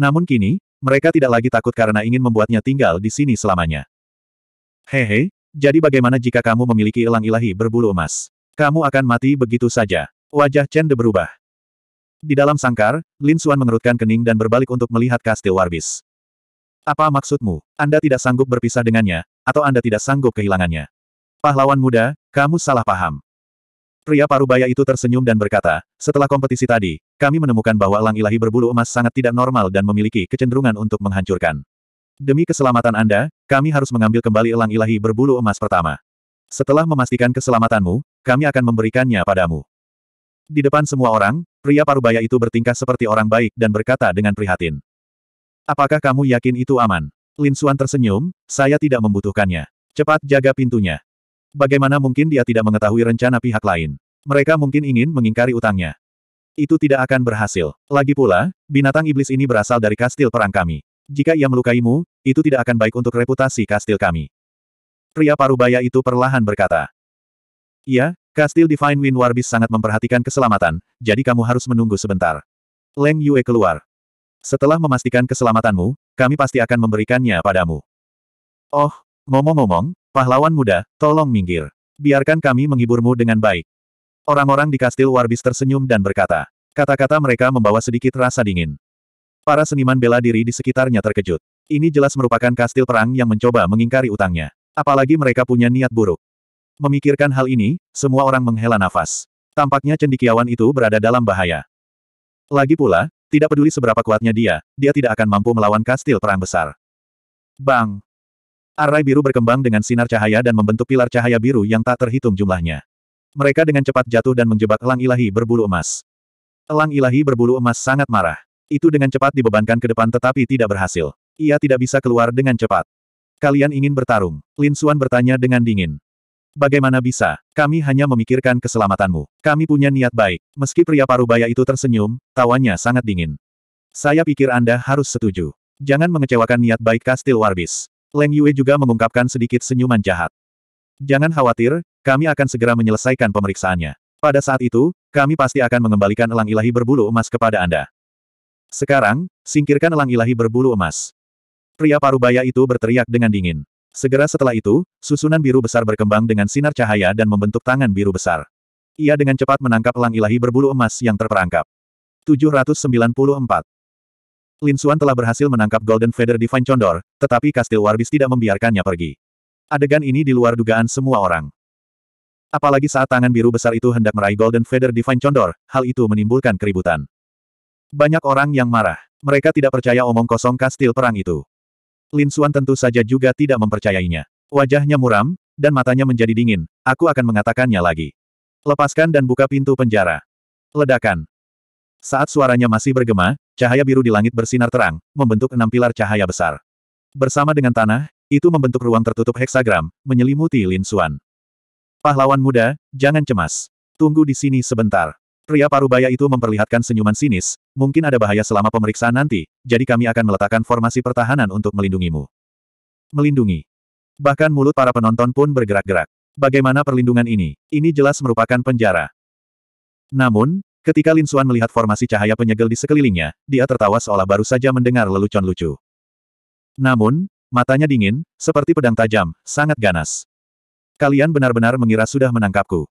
Namun kini, mereka tidak lagi takut karena ingin membuatnya tinggal di sini selamanya. Hehe, jadi bagaimana jika kamu memiliki elang ilahi berbulu emas? Kamu akan mati begitu saja. Wajah Chen De berubah. Di dalam sangkar, Lin Xuan mengerutkan kening dan berbalik untuk melihat kastil Warbis. Apa maksudmu? Anda tidak sanggup berpisah dengannya, atau Anda tidak sanggup kehilangannya? Pahlawan muda, kamu salah paham. Pria parubaya itu tersenyum dan berkata, setelah kompetisi tadi, kami menemukan bahwa elang ilahi berbulu emas sangat tidak normal dan memiliki kecenderungan untuk menghancurkan. Demi keselamatan Anda, kami harus mengambil kembali elang ilahi berbulu emas pertama. Setelah memastikan keselamatanmu, kami akan memberikannya padamu. Di depan semua orang, Pria parubaya itu bertingkah seperti orang baik dan berkata dengan prihatin. Apakah kamu yakin itu aman? Lin Xuan tersenyum, saya tidak membutuhkannya. Cepat jaga pintunya. Bagaimana mungkin dia tidak mengetahui rencana pihak lain? Mereka mungkin ingin mengingkari utangnya. Itu tidak akan berhasil. Lagi pula, binatang iblis ini berasal dari kastil perang kami. Jika ia melukaimu, itu tidak akan baik untuk reputasi kastil kami. Pria parubaya itu perlahan berkata. Iya, Kastil Divine Wind Warbis sangat memperhatikan keselamatan, jadi kamu harus menunggu sebentar. Leng Yue keluar. Setelah memastikan keselamatanmu, kami pasti akan memberikannya padamu. Oh, ngomong-ngomong, pahlawan muda, tolong minggir. Biarkan kami menghiburmu dengan baik. Orang-orang di kastil Warbis tersenyum dan berkata. Kata-kata mereka membawa sedikit rasa dingin. Para seniman bela diri di sekitarnya terkejut. Ini jelas merupakan kastil perang yang mencoba mengingkari utangnya. Apalagi mereka punya niat buruk. Memikirkan hal ini, semua orang menghela nafas. Tampaknya cendikiawan itu berada dalam bahaya. Lagi pula, tidak peduli seberapa kuatnya dia, dia tidak akan mampu melawan kastil perang besar. Bang! Arai biru berkembang dengan sinar cahaya dan membentuk pilar cahaya biru yang tak terhitung jumlahnya. Mereka dengan cepat jatuh dan menjebak elang ilahi berbulu emas. Elang ilahi berbulu emas sangat marah. Itu dengan cepat dibebankan ke depan tetapi tidak berhasil. Ia tidak bisa keluar dengan cepat. Kalian ingin bertarung? Lin Suan bertanya dengan dingin. Bagaimana bisa? Kami hanya memikirkan keselamatanmu. Kami punya niat baik. Meski pria parubaya itu tersenyum, tawanya sangat dingin. Saya pikir Anda harus setuju. Jangan mengecewakan niat baik Kastil Warbis. Leng Yue juga mengungkapkan sedikit senyuman jahat. Jangan khawatir, kami akan segera menyelesaikan pemeriksaannya. Pada saat itu, kami pasti akan mengembalikan elang ilahi berbulu emas kepada Anda. Sekarang, singkirkan elang ilahi berbulu emas. Pria parubaya itu berteriak dengan dingin. Segera setelah itu, susunan biru besar berkembang dengan sinar cahaya dan membentuk tangan biru besar. Ia dengan cepat menangkap elang ilahi berbulu emas yang terperangkap. 794. Lin Xuan telah berhasil menangkap Golden Feather Divine Condor, tetapi Kastil Warbis tidak membiarkannya pergi. Adegan ini di luar dugaan semua orang. Apalagi saat tangan biru besar itu hendak meraih Golden Feather Divine Condor, hal itu menimbulkan keributan. Banyak orang yang marah. Mereka tidak percaya omong kosong kastil perang itu. Lin Suan tentu saja juga tidak mempercayainya. Wajahnya muram, dan matanya menjadi dingin, aku akan mengatakannya lagi. Lepaskan dan buka pintu penjara. Ledakan. Saat suaranya masih bergema, cahaya biru di langit bersinar terang, membentuk enam pilar cahaya besar. Bersama dengan tanah, itu membentuk ruang tertutup heksagram, menyelimuti Lin Suan. Pahlawan muda, jangan cemas. Tunggu di sini sebentar. Pria parubaya itu memperlihatkan senyuman sinis, mungkin ada bahaya selama pemeriksaan nanti, jadi kami akan meletakkan formasi pertahanan untuk melindungimu. Melindungi. Bahkan mulut para penonton pun bergerak-gerak. Bagaimana perlindungan ini? Ini jelas merupakan penjara. Namun, ketika Lin Xuan melihat formasi cahaya penyegel di sekelilingnya, dia tertawa seolah baru saja mendengar lelucon lucu. Namun, matanya dingin, seperti pedang tajam, sangat ganas. Kalian benar-benar mengira sudah menangkapku.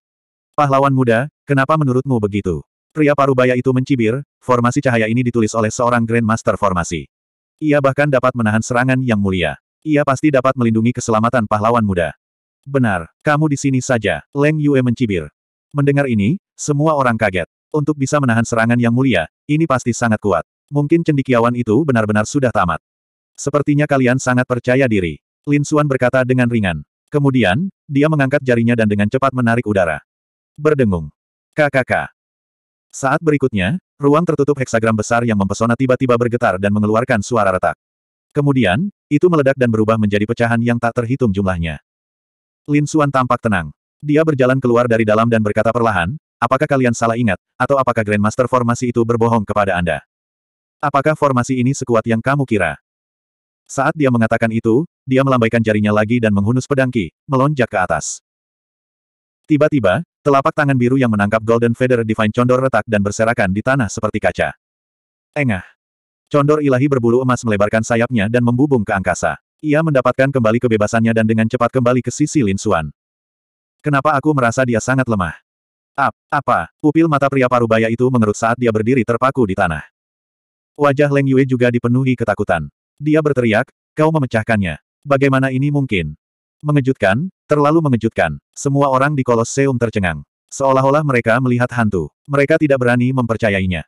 Pahlawan muda, kenapa menurutmu begitu? Pria parubaya itu mencibir, formasi cahaya ini ditulis oleh seorang Grandmaster formasi. Ia bahkan dapat menahan serangan yang mulia. Ia pasti dapat melindungi keselamatan pahlawan muda. Benar, kamu di sini saja, Leng Yue mencibir. Mendengar ini, semua orang kaget. Untuk bisa menahan serangan yang mulia, ini pasti sangat kuat. Mungkin cendikiawan itu benar-benar sudah tamat. Sepertinya kalian sangat percaya diri. Lin Xuan berkata dengan ringan. Kemudian, dia mengangkat jarinya dan dengan cepat menarik udara berdengung. KKK. Saat berikutnya, ruang tertutup heksagram besar yang mempesona tiba-tiba bergetar dan mengeluarkan suara retak. Kemudian, itu meledak dan berubah menjadi pecahan yang tak terhitung jumlahnya. Lin Suan tampak tenang. Dia berjalan keluar dari dalam dan berkata perlahan, apakah kalian salah ingat, atau apakah Grandmaster formasi itu berbohong kepada Anda? Apakah formasi ini sekuat yang kamu kira? Saat dia mengatakan itu, dia melambaikan jarinya lagi dan menghunus pedangki melonjak ke atas. Tiba-tiba, Telapak tangan biru yang menangkap Golden Feather Divine Condor retak dan berserakan di tanah seperti kaca. Engah. Condor ilahi berbulu emas melebarkan sayapnya dan membubung ke angkasa. Ia mendapatkan kembali kebebasannya dan dengan cepat kembali ke sisi Lin Xuan. Kenapa aku merasa dia sangat lemah? Ap, apa? Pupil mata pria parubaya itu mengerut saat dia berdiri terpaku di tanah. Wajah Leng Yue juga dipenuhi ketakutan. Dia berteriak, kau memecahkannya. Bagaimana ini mungkin? Mengejutkan, terlalu mengejutkan. Semua orang di Koloseum tercengang. Seolah-olah mereka melihat hantu. Mereka tidak berani mempercayainya.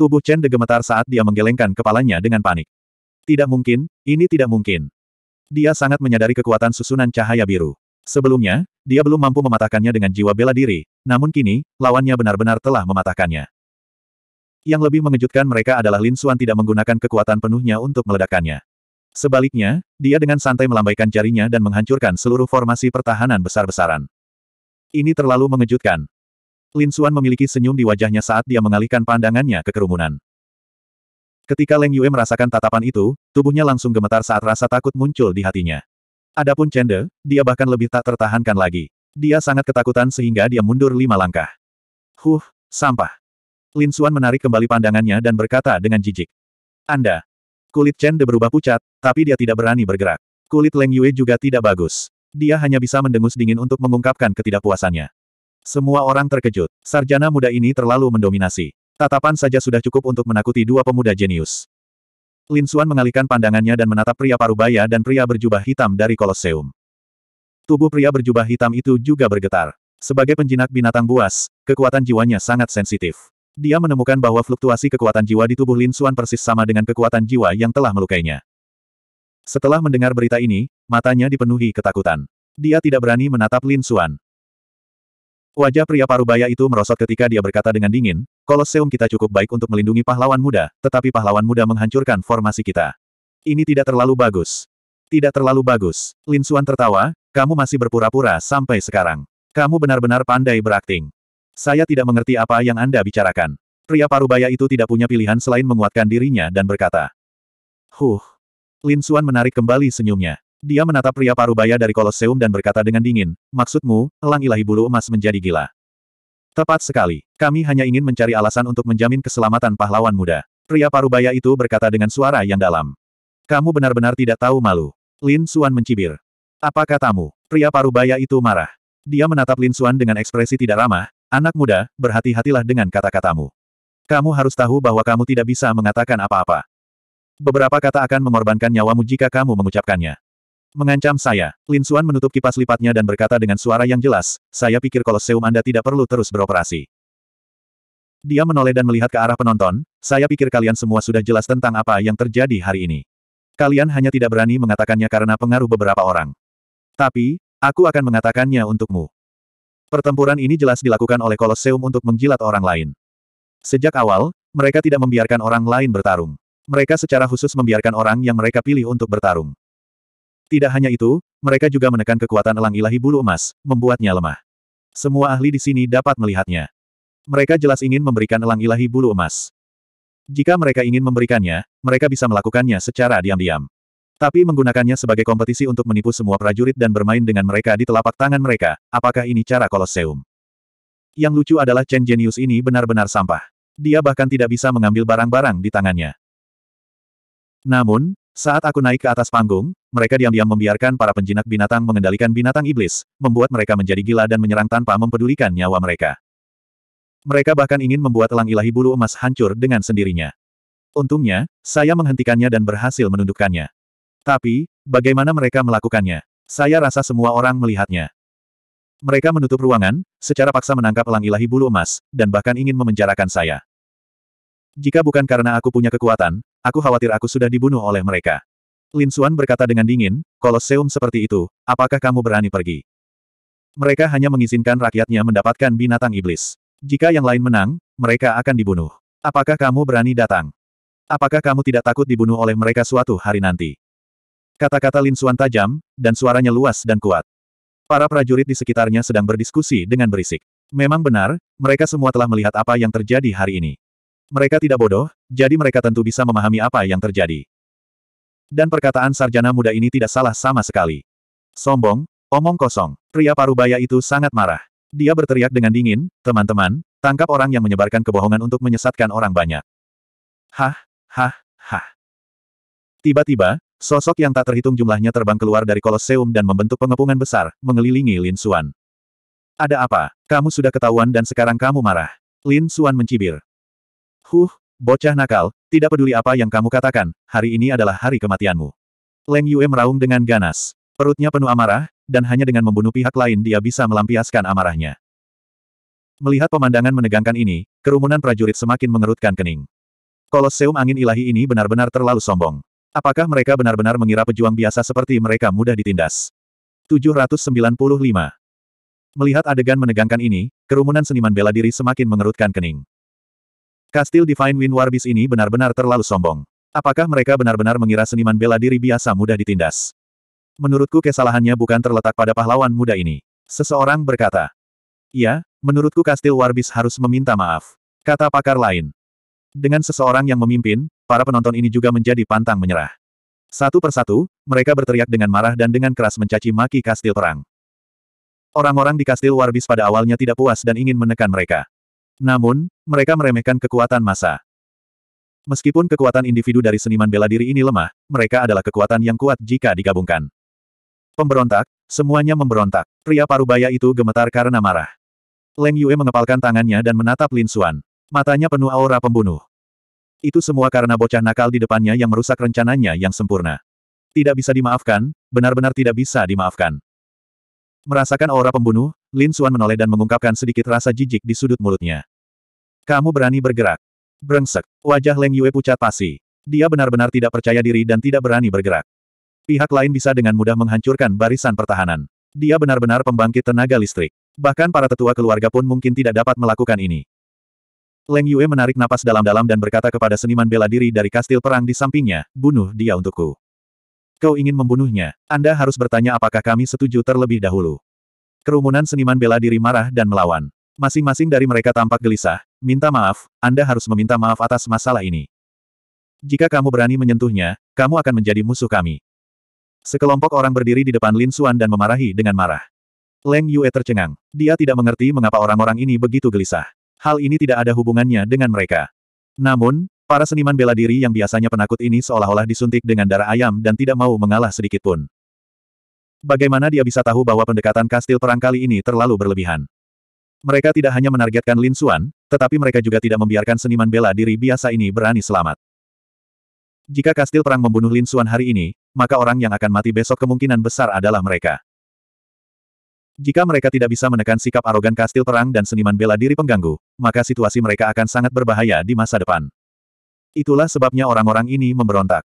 Tubuh Chen degemetar saat dia menggelengkan kepalanya dengan panik. Tidak mungkin, ini tidak mungkin. Dia sangat menyadari kekuatan susunan cahaya biru. Sebelumnya, dia belum mampu mematahkannya dengan jiwa bela diri, namun kini, lawannya benar-benar telah mematahkannya. Yang lebih mengejutkan mereka adalah Lin Xuan tidak menggunakan kekuatan penuhnya untuk meledakkannya. Sebaliknya, dia dengan santai melambaikan jarinya dan menghancurkan seluruh formasi pertahanan besar-besaran. Ini terlalu mengejutkan. Lin Xuan memiliki senyum di wajahnya saat dia mengalihkan pandangannya ke kerumunan. Ketika Leng Yue merasakan tatapan itu, tubuhnya langsung gemetar saat rasa takut muncul di hatinya. Adapun Chen De, dia bahkan lebih tak tertahankan lagi. Dia sangat ketakutan sehingga dia mundur lima langkah. Huh, sampah. Lin Xuan menarik kembali pandangannya dan berkata dengan jijik. Anda, Kulit Chen De berubah pucat, tapi dia tidak berani bergerak. Kulit Leng Yue juga tidak bagus. Dia hanya bisa mendengus dingin untuk mengungkapkan ketidakpuasannya. Semua orang terkejut. Sarjana muda ini terlalu mendominasi. Tatapan saja sudah cukup untuk menakuti dua pemuda jenius. Lin Xuan mengalihkan pandangannya dan menatap pria parubaya dan pria berjubah hitam dari Koloseum. Tubuh pria berjubah hitam itu juga bergetar. Sebagai penjinak binatang buas, kekuatan jiwanya sangat sensitif. Dia menemukan bahwa fluktuasi kekuatan jiwa di tubuh Lin Xuan persis sama dengan kekuatan jiwa yang telah melukainya. Setelah mendengar berita ini, matanya dipenuhi ketakutan. Dia tidak berani menatap Lin Xuan. Wajah pria parubaya itu merosot ketika dia berkata dengan dingin, Koloseum kita cukup baik untuk melindungi pahlawan muda, tetapi pahlawan muda menghancurkan formasi kita. Ini tidak terlalu bagus. Tidak terlalu bagus. Lin Xuan tertawa, kamu masih berpura-pura sampai sekarang. Kamu benar-benar pandai berakting. Saya tidak mengerti apa yang Anda bicarakan. Pria parubaya itu tidak punya pilihan selain menguatkan dirinya dan berkata. Huh. Lin Suan menarik kembali senyumnya. Dia menatap pria parubaya dari Koloseum dan berkata dengan dingin, maksudmu, elang ilahi bulu emas menjadi gila. Tepat sekali. Kami hanya ingin mencari alasan untuk menjamin keselamatan pahlawan muda. Pria parubaya itu berkata dengan suara yang dalam. Kamu benar-benar tidak tahu malu. Lin Suan mencibir. Apa katamu? Pria parubaya itu marah. Dia menatap Lin Suan dengan ekspresi tidak ramah, Anak muda, berhati-hatilah dengan kata-katamu. Kamu harus tahu bahwa kamu tidak bisa mengatakan apa-apa. Beberapa kata akan mengorbankan nyawamu jika kamu mengucapkannya. Mengancam saya, Lin Xuan menutup kipas lipatnya dan berkata dengan suara yang jelas, saya pikir koloseum Anda tidak perlu terus beroperasi. Dia menoleh dan melihat ke arah penonton, saya pikir kalian semua sudah jelas tentang apa yang terjadi hari ini. Kalian hanya tidak berani mengatakannya karena pengaruh beberapa orang. Tapi, aku akan mengatakannya untukmu. Pertempuran ini jelas dilakukan oleh Koloseum untuk menjilat orang lain. Sejak awal, mereka tidak membiarkan orang lain bertarung. Mereka secara khusus membiarkan orang yang mereka pilih untuk bertarung. Tidak hanya itu, mereka juga menekan kekuatan elang ilahi bulu emas, membuatnya lemah. Semua ahli di sini dapat melihatnya. Mereka jelas ingin memberikan elang ilahi bulu emas. Jika mereka ingin memberikannya, mereka bisa melakukannya secara diam-diam. Tapi menggunakannya sebagai kompetisi untuk menipu semua prajurit dan bermain dengan mereka di telapak tangan mereka, apakah ini cara koloseum? Yang lucu adalah Chen Genius ini benar-benar sampah. Dia bahkan tidak bisa mengambil barang-barang di tangannya. Namun, saat aku naik ke atas panggung, mereka diam-diam membiarkan para penjinak binatang mengendalikan binatang iblis, membuat mereka menjadi gila dan menyerang tanpa mempedulikan nyawa mereka. Mereka bahkan ingin membuat elang ilahi bulu emas hancur dengan sendirinya. Untungnya, saya menghentikannya dan berhasil menundukkannya. Tapi, bagaimana mereka melakukannya? Saya rasa semua orang melihatnya. Mereka menutup ruangan, secara paksa menangkap elang ilahi bulu emas, dan bahkan ingin memenjarakan saya. Jika bukan karena aku punya kekuatan, aku khawatir aku sudah dibunuh oleh mereka. Lin Xuan berkata dengan dingin, Koloseum seperti itu, apakah kamu berani pergi? Mereka hanya mengizinkan rakyatnya mendapatkan binatang iblis. Jika yang lain menang, mereka akan dibunuh. Apakah kamu berani datang? Apakah kamu tidak takut dibunuh oleh mereka suatu hari nanti? Kata-kata Lin Suan tajam, dan suaranya luas dan kuat. Para prajurit di sekitarnya sedang berdiskusi dengan berisik. Memang benar, mereka semua telah melihat apa yang terjadi hari ini. Mereka tidak bodoh, jadi mereka tentu bisa memahami apa yang terjadi. Dan perkataan sarjana muda ini tidak salah sama sekali. Sombong, omong kosong, pria parubaya itu sangat marah. Dia berteriak dengan dingin, teman-teman, tangkap orang yang menyebarkan kebohongan untuk menyesatkan orang banyak. Hah, hah, hah. Tiba-tiba, Sosok yang tak terhitung jumlahnya terbang keluar dari koloseum dan membentuk pengepungan besar, mengelilingi Lin Xuan. Ada apa? Kamu sudah ketahuan dan sekarang kamu marah. Lin Xuan mencibir. Huh, bocah nakal, tidak peduli apa yang kamu katakan, hari ini adalah hari kematianmu. Leng Yue meraung dengan ganas. Perutnya penuh amarah, dan hanya dengan membunuh pihak lain dia bisa melampiaskan amarahnya. Melihat pemandangan menegangkan ini, kerumunan prajurit semakin mengerutkan kening. Koloseum angin ilahi ini benar-benar terlalu sombong. Apakah mereka benar-benar mengira pejuang biasa seperti mereka mudah ditindas? 795. Melihat adegan menegangkan ini, kerumunan seniman bela diri semakin mengerutkan kening. Kastil Divine Wind Warbis ini benar-benar terlalu sombong. Apakah mereka benar-benar mengira seniman bela diri biasa mudah ditindas? Menurutku kesalahannya bukan terletak pada pahlawan muda ini. Seseorang berkata. Ya, menurutku kastil Warbis harus meminta maaf. Kata pakar lain. Dengan seseorang yang memimpin, para penonton ini juga menjadi pantang menyerah. Satu persatu, mereka berteriak dengan marah dan dengan keras mencaci maki kastil perang. Orang-orang di kastil Warbis pada awalnya tidak puas dan ingin menekan mereka. Namun, mereka meremehkan kekuatan massa. Meskipun kekuatan individu dari seniman bela diri ini lemah, mereka adalah kekuatan yang kuat jika digabungkan. Pemberontak, semuanya memberontak. Pria parubaya itu gemetar karena marah. Leng Yue mengepalkan tangannya dan menatap Lin Xuan. Matanya penuh aura pembunuh. Itu semua karena bocah nakal di depannya yang merusak rencananya yang sempurna. Tidak bisa dimaafkan, benar-benar tidak bisa dimaafkan. Merasakan aura pembunuh, Lin Xuan menoleh dan mengungkapkan sedikit rasa jijik di sudut mulutnya. Kamu berani bergerak. Brengsek. Wajah Leng Yue pucat pasi. Dia benar-benar tidak percaya diri dan tidak berani bergerak. Pihak lain bisa dengan mudah menghancurkan barisan pertahanan. Dia benar-benar pembangkit tenaga listrik. Bahkan para tetua keluarga pun mungkin tidak dapat melakukan ini. Leng Yue menarik napas dalam-dalam dan berkata kepada seniman bela diri dari kastil perang di sampingnya, bunuh dia untukku. Kau ingin membunuhnya, Anda harus bertanya apakah kami setuju terlebih dahulu. Kerumunan seniman bela diri marah dan melawan. Masing-masing dari mereka tampak gelisah, minta maaf, Anda harus meminta maaf atas masalah ini. Jika kamu berani menyentuhnya, kamu akan menjadi musuh kami. Sekelompok orang berdiri di depan Lin Xuan dan memarahi dengan marah. Leng Yue tercengang. Dia tidak mengerti mengapa orang-orang ini begitu gelisah hal ini tidak ada hubungannya dengan mereka. Namun, para seniman bela diri yang biasanya penakut ini seolah-olah disuntik dengan darah ayam dan tidak mau mengalah sedikitpun. Bagaimana dia bisa tahu bahwa pendekatan kastil perang kali ini terlalu berlebihan? Mereka tidak hanya menargetkan Lin Xuan, tetapi mereka juga tidak membiarkan seniman bela diri biasa ini berani selamat. Jika kastil perang membunuh Lin Xuan hari ini, maka orang yang akan mati besok kemungkinan besar adalah mereka. Jika mereka tidak bisa menekan sikap arogan kastil perang dan seniman bela diri pengganggu, maka situasi mereka akan sangat berbahaya di masa depan. Itulah sebabnya orang-orang ini memberontak.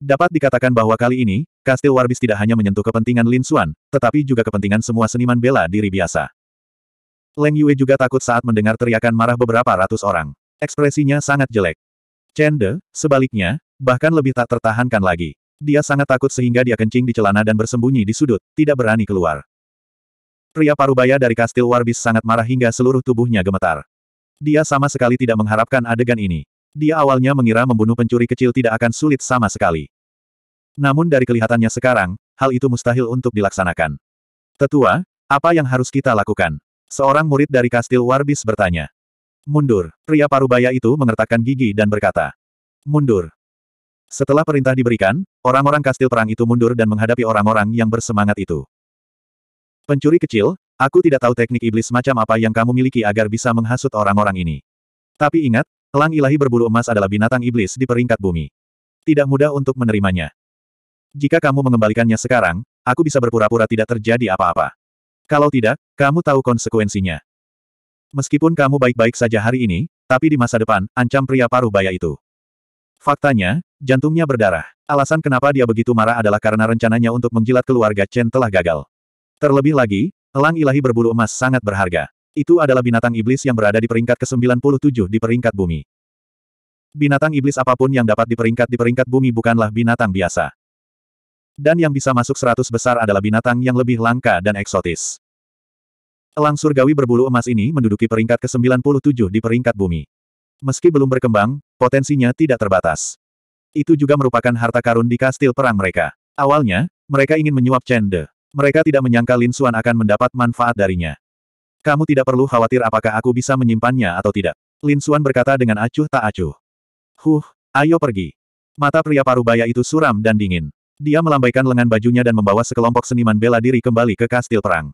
Dapat dikatakan bahwa kali ini, kastil Warbis tidak hanya menyentuh kepentingan Lin Xuan, tetapi juga kepentingan semua seniman bela diri biasa. Leng Yue juga takut saat mendengar teriakan marah beberapa ratus orang. Ekspresinya sangat jelek. Chen De, sebaliknya, bahkan lebih tak tertahankan lagi. Dia sangat takut sehingga dia kencing di celana dan bersembunyi di sudut, tidak berani keluar. Pria parubaya dari kastil Warbis sangat marah hingga seluruh tubuhnya gemetar. Dia sama sekali tidak mengharapkan adegan ini. Dia awalnya mengira membunuh pencuri kecil tidak akan sulit sama sekali. Namun dari kelihatannya sekarang, hal itu mustahil untuk dilaksanakan. Tetua, apa yang harus kita lakukan? Seorang murid dari kastil Warbis bertanya. Mundur, pria parubaya itu mengertakkan gigi dan berkata. Mundur. Setelah perintah diberikan, orang-orang kastil perang itu mundur dan menghadapi orang-orang yang bersemangat itu. Pencuri kecil, aku tidak tahu teknik iblis macam apa yang kamu miliki agar bisa menghasut orang-orang ini. Tapi ingat, elang ilahi berbulu emas adalah binatang iblis di peringkat bumi. Tidak mudah untuk menerimanya. Jika kamu mengembalikannya sekarang, aku bisa berpura-pura tidak terjadi apa-apa. Kalau tidak, kamu tahu konsekuensinya. Meskipun kamu baik-baik saja hari ini, tapi di masa depan, ancam pria paruh baya itu. Faktanya, jantungnya berdarah. Alasan kenapa dia begitu marah adalah karena rencananya untuk menjilat keluarga Chen telah gagal. Terlebih lagi, elang ilahi berbulu emas sangat berharga. Itu adalah binatang iblis yang berada di peringkat ke-97 di peringkat bumi. Binatang iblis apapun yang dapat diperingkat di peringkat bumi bukanlah binatang biasa. Dan yang bisa masuk seratus besar adalah binatang yang lebih langka dan eksotis. Elang surgawi berbulu emas ini menduduki peringkat ke-97 di peringkat bumi. Meski belum berkembang, potensinya tidak terbatas. Itu juga merupakan harta karun di kastil perang mereka. Awalnya, mereka ingin menyuap Chen De. Mereka tidak menyangka Lin Xuan akan mendapat manfaat darinya. Kamu tidak perlu khawatir apakah aku bisa menyimpannya atau tidak. Lin Xuan berkata dengan acuh tak acuh. Huh, ayo pergi. Mata pria parubaya itu suram dan dingin. Dia melambaikan lengan bajunya dan membawa sekelompok seniman bela diri kembali ke kastil perang.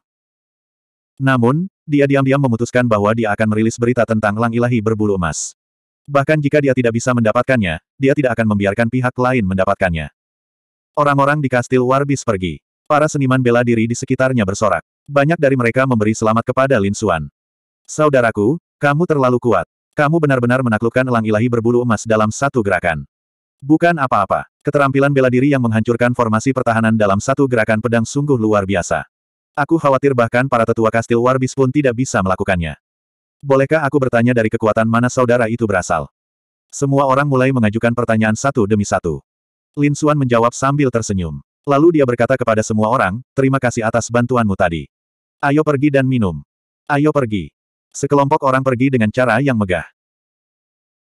Namun, dia diam-diam memutuskan bahwa dia akan merilis berita tentang Lang Ilahi berbulu emas. Bahkan jika dia tidak bisa mendapatkannya, dia tidak akan membiarkan pihak lain mendapatkannya. Orang-orang di kastil Warbis pergi. Para seniman bela diri di sekitarnya bersorak. Banyak dari mereka memberi selamat kepada Lin Xuan. Saudaraku, kamu terlalu kuat. Kamu benar-benar menaklukkan elang ilahi berbulu emas dalam satu gerakan. Bukan apa-apa. Keterampilan bela diri yang menghancurkan formasi pertahanan dalam satu gerakan pedang sungguh luar biasa. Aku khawatir bahkan para tetua kastil Warbis pun tidak bisa melakukannya. Bolehkah aku bertanya dari kekuatan mana saudara itu berasal? Semua orang mulai mengajukan pertanyaan satu demi satu. Lin Xuan menjawab sambil tersenyum. Lalu dia berkata kepada semua orang, terima kasih atas bantuanmu tadi. Ayo pergi dan minum. Ayo pergi. Sekelompok orang pergi dengan cara yang megah.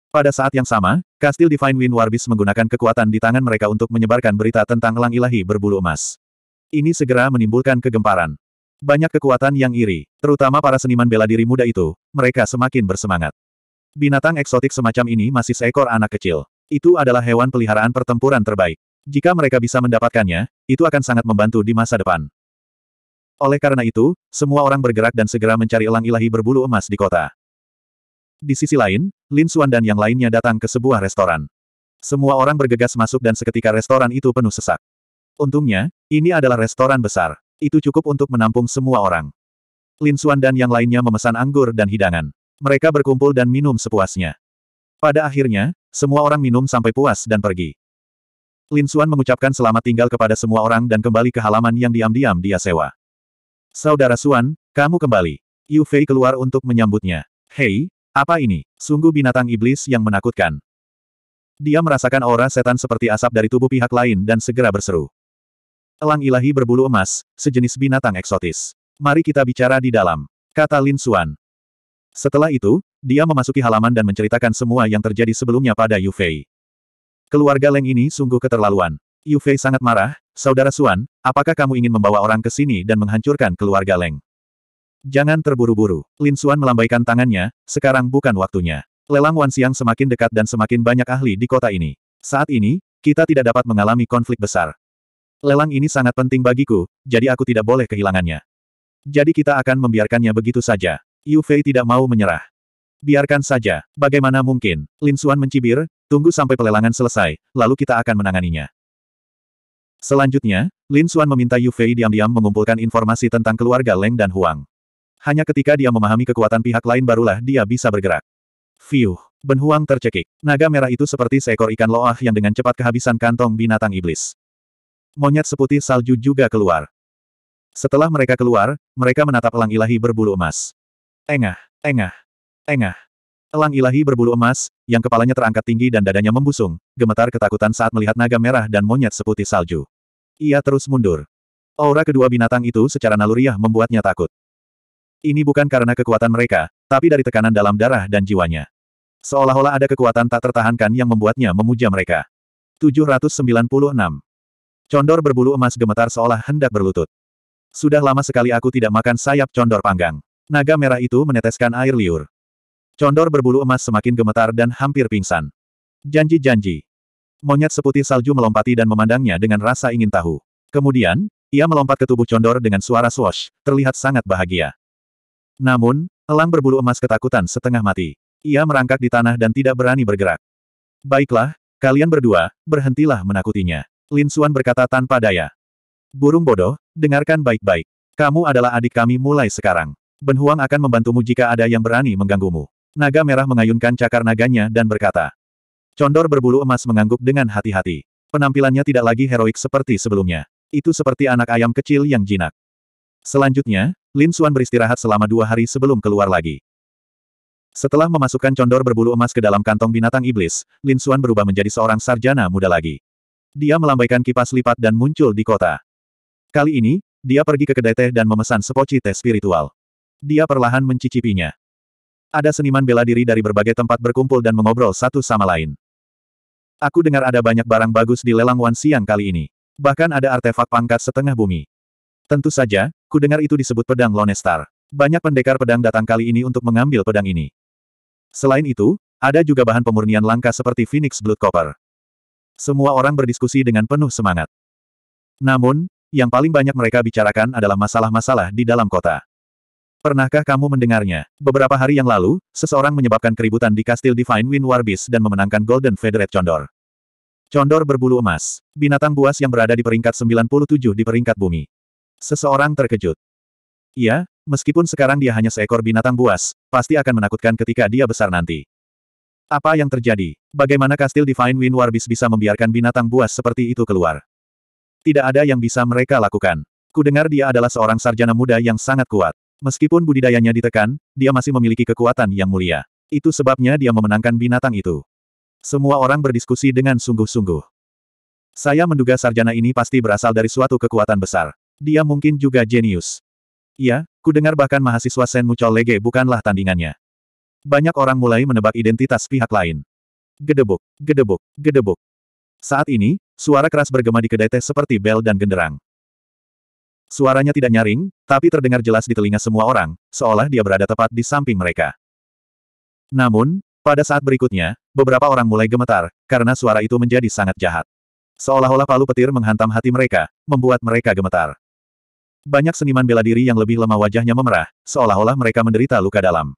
Pada saat yang sama, Kastil Divine Wind Warbis menggunakan kekuatan di tangan mereka untuk menyebarkan berita tentang elang ilahi berbulu emas. Ini segera menimbulkan kegemparan. Banyak kekuatan yang iri, terutama para seniman bela diri muda itu, mereka semakin bersemangat. Binatang eksotik semacam ini masih seekor anak kecil. Itu adalah hewan peliharaan pertempuran terbaik. Jika mereka bisa mendapatkannya, itu akan sangat membantu di masa depan. Oleh karena itu, semua orang bergerak dan segera mencari elang ilahi berbulu emas di kota. Di sisi lain, Lin Xuan dan yang lainnya datang ke sebuah restoran. Semua orang bergegas masuk dan seketika restoran itu penuh sesak. Untungnya, ini adalah restoran besar. Itu cukup untuk menampung semua orang. Lin Xuan dan yang lainnya memesan anggur dan hidangan. Mereka berkumpul dan minum sepuasnya. Pada akhirnya, semua orang minum sampai puas dan pergi. Lin Suan mengucapkan selamat tinggal kepada semua orang dan kembali ke halaman yang diam-diam dia sewa. Saudara Suan, kamu kembali. Yu Fei keluar untuk menyambutnya. Hei, apa ini? Sungguh binatang iblis yang menakutkan. Dia merasakan aura setan seperti asap dari tubuh pihak lain dan segera berseru. Elang ilahi berbulu emas, sejenis binatang eksotis. Mari kita bicara di dalam, kata Lin Suan. Setelah itu, dia memasuki halaman dan menceritakan semua yang terjadi sebelumnya pada Yu Fei. Keluarga Leng ini sungguh keterlaluan. Yu Fei sangat marah, Saudara Suan, apakah kamu ingin membawa orang ke sini dan menghancurkan keluarga Leng? Jangan terburu-buru. Lin Suan melambaikan tangannya, sekarang bukan waktunya. Lelang Wan Siang semakin dekat dan semakin banyak ahli di kota ini. Saat ini, kita tidak dapat mengalami konflik besar. Lelang ini sangat penting bagiku, jadi aku tidak boleh kehilangannya. Jadi kita akan membiarkannya begitu saja. Yu Fei tidak mau menyerah. Biarkan saja, bagaimana mungkin? Lin Suan mencibir, tunggu sampai pelelangan selesai, lalu kita akan menanganinya. Selanjutnya, Lin Suan meminta Yu Fei diam-diam mengumpulkan informasi tentang keluarga Leng dan Huang. Hanya ketika dia memahami kekuatan pihak lain barulah dia bisa bergerak. Fiuh, Ben Huang tercekik. Naga merah itu seperti seekor ikan loah yang dengan cepat kehabisan kantong binatang iblis. Monyet seputih salju juga keluar. Setelah mereka keluar, mereka menatap elang ilahi berbulu emas. Engah, engah, Engah. Elang ilahi berbulu emas, yang kepalanya terangkat tinggi dan dadanya membusung, gemetar ketakutan saat melihat naga merah dan monyet seputih salju. Ia terus mundur. Aura kedua binatang itu secara naluriah membuatnya takut. Ini bukan karena kekuatan mereka, tapi dari tekanan dalam darah dan jiwanya. Seolah-olah ada kekuatan tak tertahankan yang membuatnya memuja mereka. 796. Condor berbulu emas gemetar seolah hendak berlutut. Sudah lama sekali aku tidak makan sayap condor panggang. Naga merah itu meneteskan air liur. Condor berbulu emas semakin gemetar dan hampir pingsan. Janji-janji. Monyet seputih salju melompati dan memandangnya dengan rasa ingin tahu. Kemudian, ia melompat ke tubuh condor dengan suara swash, terlihat sangat bahagia. Namun, elang berbulu emas ketakutan setengah mati. Ia merangkak di tanah dan tidak berani bergerak. Baiklah, kalian berdua, berhentilah menakutinya. Lin Suan berkata tanpa daya. Burung bodoh, dengarkan baik-baik. Kamu adalah adik kami mulai sekarang. Ben Huang akan membantumu jika ada yang berani mengganggumu. Naga merah mengayunkan cakar naganya dan berkata. Condor berbulu emas mengangguk dengan hati-hati. Penampilannya tidak lagi heroik seperti sebelumnya. Itu seperti anak ayam kecil yang jinak. Selanjutnya, Lin Xuan beristirahat selama dua hari sebelum keluar lagi. Setelah memasukkan condor berbulu emas ke dalam kantong binatang iblis, Lin Xuan berubah menjadi seorang sarjana muda lagi. Dia melambaikan kipas lipat dan muncul di kota. Kali ini, dia pergi ke kedai teh dan memesan sepoci teh spiritual. Dia perlahan mencicipinya. Ada seniman bela diri dari berbagai tempat berkumpul dan mengobrol satu sama lain. Aku dengar ada banyak barang bagus di lelang Wan Siang kali ini. Bahkan ada artefak pangkat setengah bumi. Tentu saja, ku dengar itu disebut pedang Lonestar. Banyak pendekar pedang datang kali ini untuk mengambil pedang ini. Selain itu, ada juga bahan pemurnian langka seperti Phoenix Blood Copper. Semua orang berdiskusi dengan penuh semangat. Namun, yang paling banyak mereka bicarakan adalah masalah-masalah di dalam kota. Pernahkah kamu mendengarnya? Beberapa hari yang lalu, seseorang menyebabkan keributan di kastil Divine Wind Warbis dan memenangkan Golden Federate Condor. Condor berbulu emas. Binatang buas yang berada di peringkat 97 di peringkat bumi. Seseorang terkejut. Iya, meskipun sekarang dia hanya seekor binatang buas, pasti akan menakutkan ketika dia besar nanti. Apa yang terjadi? Bagaimana kastil Divine Wind Warbis bisa membiarkan binatang buas seperti itu keluar? Tidak ada yang bisa mereka lakukan. Kudengar dia adalah seorang sarjana muda yang sangat kuat. Meskipun budidayanya ditekan, dia masih memiliki kekuatan yang mulia. Itu sebabnya dia memenangkan binatang itu. Semua orang berdiskusi dengan sungguh-sungguh. Saya menduga sarjana ini pasti berasal dari suatu kekuatan besar. Dia mungkin juga jenius. Iya, dengar bahkan mahasiswa Sen Mucol Lege bukanlah tandingannya. Banyak orang mulai menebak identitas pihak lain. Gedebuk, gedebuk, gedebuk. Saat ini, suara keras bergema di kedai teh seperti bel dan genderang. Suaranya tidak nyaring, tapi terdengar jelas di telinga semua orang, seolah dia berada tepat di samping mereka. Namun, pada saat berikutnya, beberapa orang mulai gemetar, karena suara itu menjadi sangat jahat. Seolah-olah palu petir menghantam hati mereka, membuat mereka gemetar. Banyak seniman bela diri yang lebih lemah wajahnya memerah, seolah-olah mereka menderita luka dalam.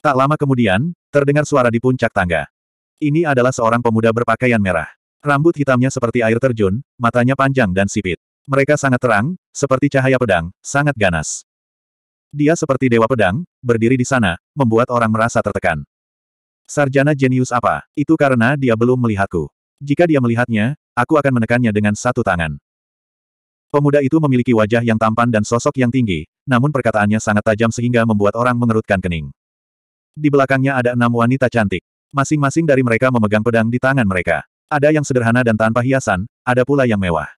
Tak lama kemudian, terdengar suara di puncak tangga. Ini adalah seorang pemuda berpakaian merah. Rambut hitamnya seperti air terjun, matanya panjang dan sipit. Mereka sangat terang, seperti cahaya pedang, sangat ganas. Dia seperti dewa pedang, berdiri di sana, membuat orang merasa tertekan. Sarjana jenius apa? Itu karena dia belum melihatku. Jika dia melihatnya, aku akan menekannya dengan satu tangan. Pemuda itu memiliki wajah yang tampan dan sosok yang tinggi, namun perkataannya sangat tajam sehingga membuat orang mengerutkan kening. Di belakangnya ada enam wanita cantik. Masing-masing dari mereka memegang pedang di tangan mereka. Ada yang sederhana dan tanpa hiasan, ada pula yang mewah.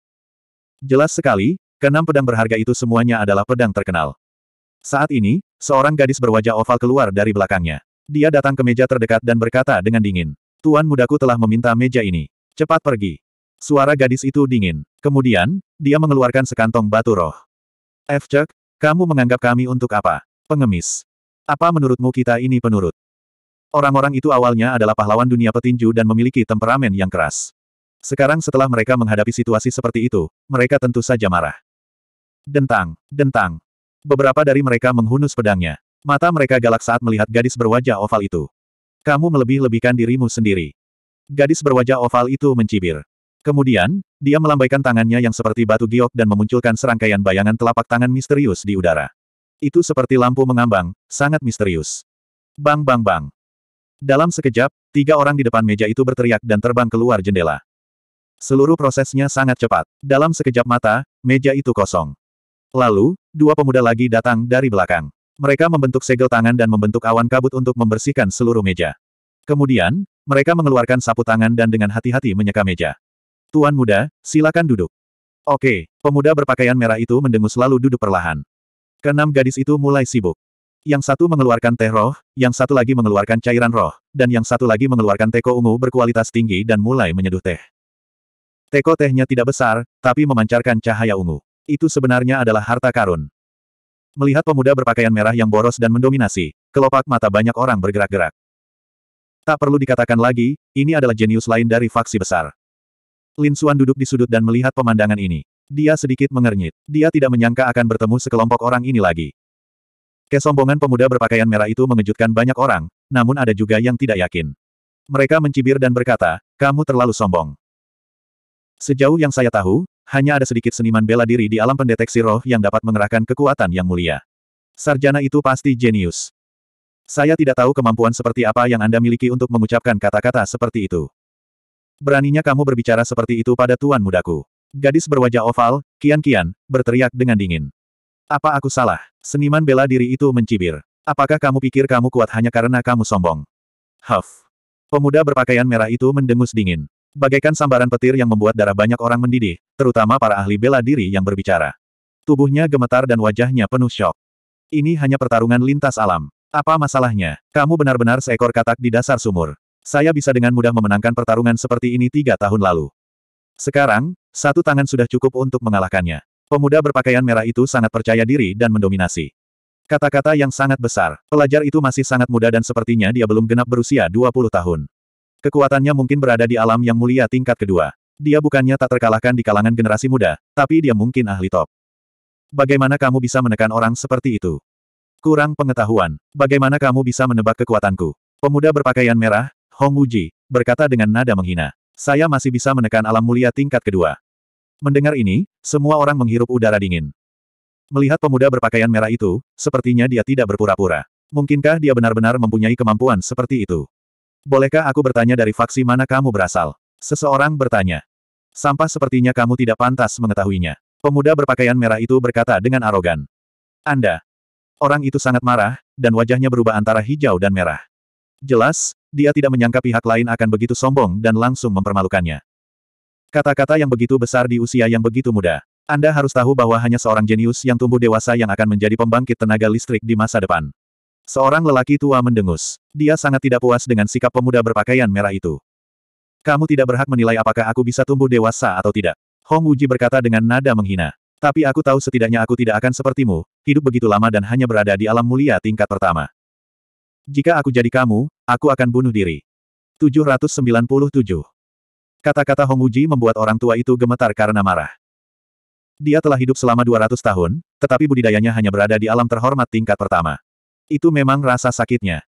Jelas sekali, keenam pedang berharga itu semuanya adalah pedang terkenal. Saat ini, seorang gadis berwajah oval keluar dari belakangnya. Dia datang ke meja terdekat dan berkata dengan dingin. Tuan mudaku telah meminta meja ini. Cepat pergi. Suara gadis itu dingin. Kemudian, dia mengeluarkan sekantong batu roh. F. kamu menganggap kami untuk apa? Pengemis. Apa menurutmu kita ini penurut? Orang-orang itu awalnya adalah pahlawan dunia petinju dan memiliki temperamen yang keras. Sekarang setelah mereka menghadapi situasi seperti itu, mereka tentu saja marah. Dentang, dentang. Beberapa dari mereka menghunus pedangnya. Mata mereka galak saat melihat gadis berwajah oval itu. Kamu melebih-lebihkan dirimu sendiri. Gadis berwajah oval itu mencibir. Kemudian, dia melambaikan tangannya yang seperti batu giok dan memunculkan serangkaian bayangan telapak tangan misterius di udara. Itu seperti lampu mengambang, sangat misterius. Bang bang bang. Dalam sekejap, tiga orang di depan meja itu berteriak dan terbang keluar jendela. Seluruh prosesnya sangat cepat. Dalam sekejap mata, meja itu kosong. Lalu, dua pemuda lagi datang dari belakang. Mereka membentuk segel tangan dan membentuk awan kabut untuk membersihkan seluruh meja. Kemudian, mereka mengeluarkan sapu tangan dan dengan hati-hati menyeka meja. Tuan muda, silakan duduk. Oke, pemuda berpakaian merah itu mendengus lalu duduk perlahan. Keenam gadis itu mulai sibuk. Yang satu mengeluarkan teh roh, yang satu lagi mengeluarkan cairan roh, dan yang satu lagi mengeluarkan teko ungu berkualitas tinggi dan mulai menyeduh teh. Teko tehnya tidak besar, tapi memancarkan cahaya ungu. Itu sebenarnya adalah harta karun. Melihat pemuda berpakaian merah yang boros dan mendominasi, kelopak mata banyak orang bergerak-gerak. Tak perlu dikatakan lagi, ini adalah jenius lain dari faksi besar. Lin Suan duduk di sudut dan melihat pemandangan ini. Dia sedikit mengernyit. Dia tidak menyangka akan bertemu sekelompok orang ini lagi. Kesombongan pemuda berpakaian merah itu mengejutkan banyak orang, namun ada juga yang tidak yakin. Mereka mencibir dan berkata, kamu terlalu sombong. Sejauh yang saya tahu, hanya ada sedikit seniman bela diri di alam pendeteksi roh yang dapat mengerahkan kekuatan yang mulia. Sarjana itu pasti jenius. Saya tidak tahu kemampuan seperti apa yang Anda miliki untuk mengucapkan kata-kata seperti itu. Beraninya kamu berbicara seperti itu pada tuan mudaku. Gadis berwajah oval, kian-kian, berteriak dengan dingin. Apa aku salah? Seniman bela diri itu mencibir. Apakah kamu pikir kamu kuat hanya karena kamu sombong? Huff. Pemuda berpakaian merah itu mendengus dingin. Bagaikan sambaran petir yang membuat darah banyak orang mendidih, terutama para ahli bela diri yang berbicara. Tubuhnya gemetar dan wajahnya penuh shock. Ini hanya pertarungan lintas alam. Apa masalahnya? Kamu benar-benar seekor katak di dasar sumur. Saya bisa dengan mudah memenangkan pertarungan seperti ini tiga tahun lalu. Sekarang, satu tangan sudah cukup untuk mengalahkannya. Pemuda berpakaian merah itu sangat percaya diri dan mendominasi. Kata-kata yang sangat besar, pelajar itu masih sangat muda dan sepertinya dia belum genap berusia 20 tahun. Kekuatannya mungkin berada di alam yang mulia tingkat kedua. Dia bukannya tak terkalahkan di kalangan generasi muda, tapi dia mungkin ahli top. Bagaimana kamu bisa menekan orang seperti itu? Kurang pengetahuan. Bagaimana kamu bisa menebak kekuatanku? Pemuda berpakaian merah, Hong Wuji, berkata dengan nada menghina. Saya masih bisa menekan alam mulia tingkat kedua. Mendengar ini, semua orang menghirup udara dingin. Melihat pemuda berpakaian merah itu, sepertinya dia tidak berpura-pura. Mungkinkah dia benar-benar mempunyai kemampuan seperti itu? Bolehkah aku bertanya dari faksi mana kamu berasal? Seseorang bertanya. Sampah sepertinya kamu tidak pantas mengetahuinya. Pemuda berpakaian merah itu berkata dengan arogan. Anda. Orang itu sangat marah, dan wajahnya berubah antara hijau dan merah. Jelas, dia tidak menyangka pihak lain akan begitu sombong dan langsung mempermalukannya. Kata-kata yang begitu besar di usia yang begitu muda. Anda harus tahu bahwa hanya seorang jenius yang tumbuh dewasa yang akan menjadi pembangkit tenaga listrik di masa depan. Seorang lelaki tua mendengus. Dia sangat tidak puas dengan sikap pemuda berpakaian merah itu. Kamu tidak berhak menilai apakah aku bisa tumbuh dewasa atau tidak. Hong Wuji berkata dengan nada menghina. Tapi aku tahu setidaknya aku tidak akan sepertimu, hidup begitu lama dan hanya berada di alam mulia tingkat pertama. Jika aku jadi kamu, aku akan bunuh diri. 797. Kata-kata Hong Wuji membuat orang tua itu gemetar karena marah. Dia telah hidup selama 200 tahun, tetapi budidayanya hanya berada di alam terhormat tingkat pertama. Itu memang rasa sakitnya.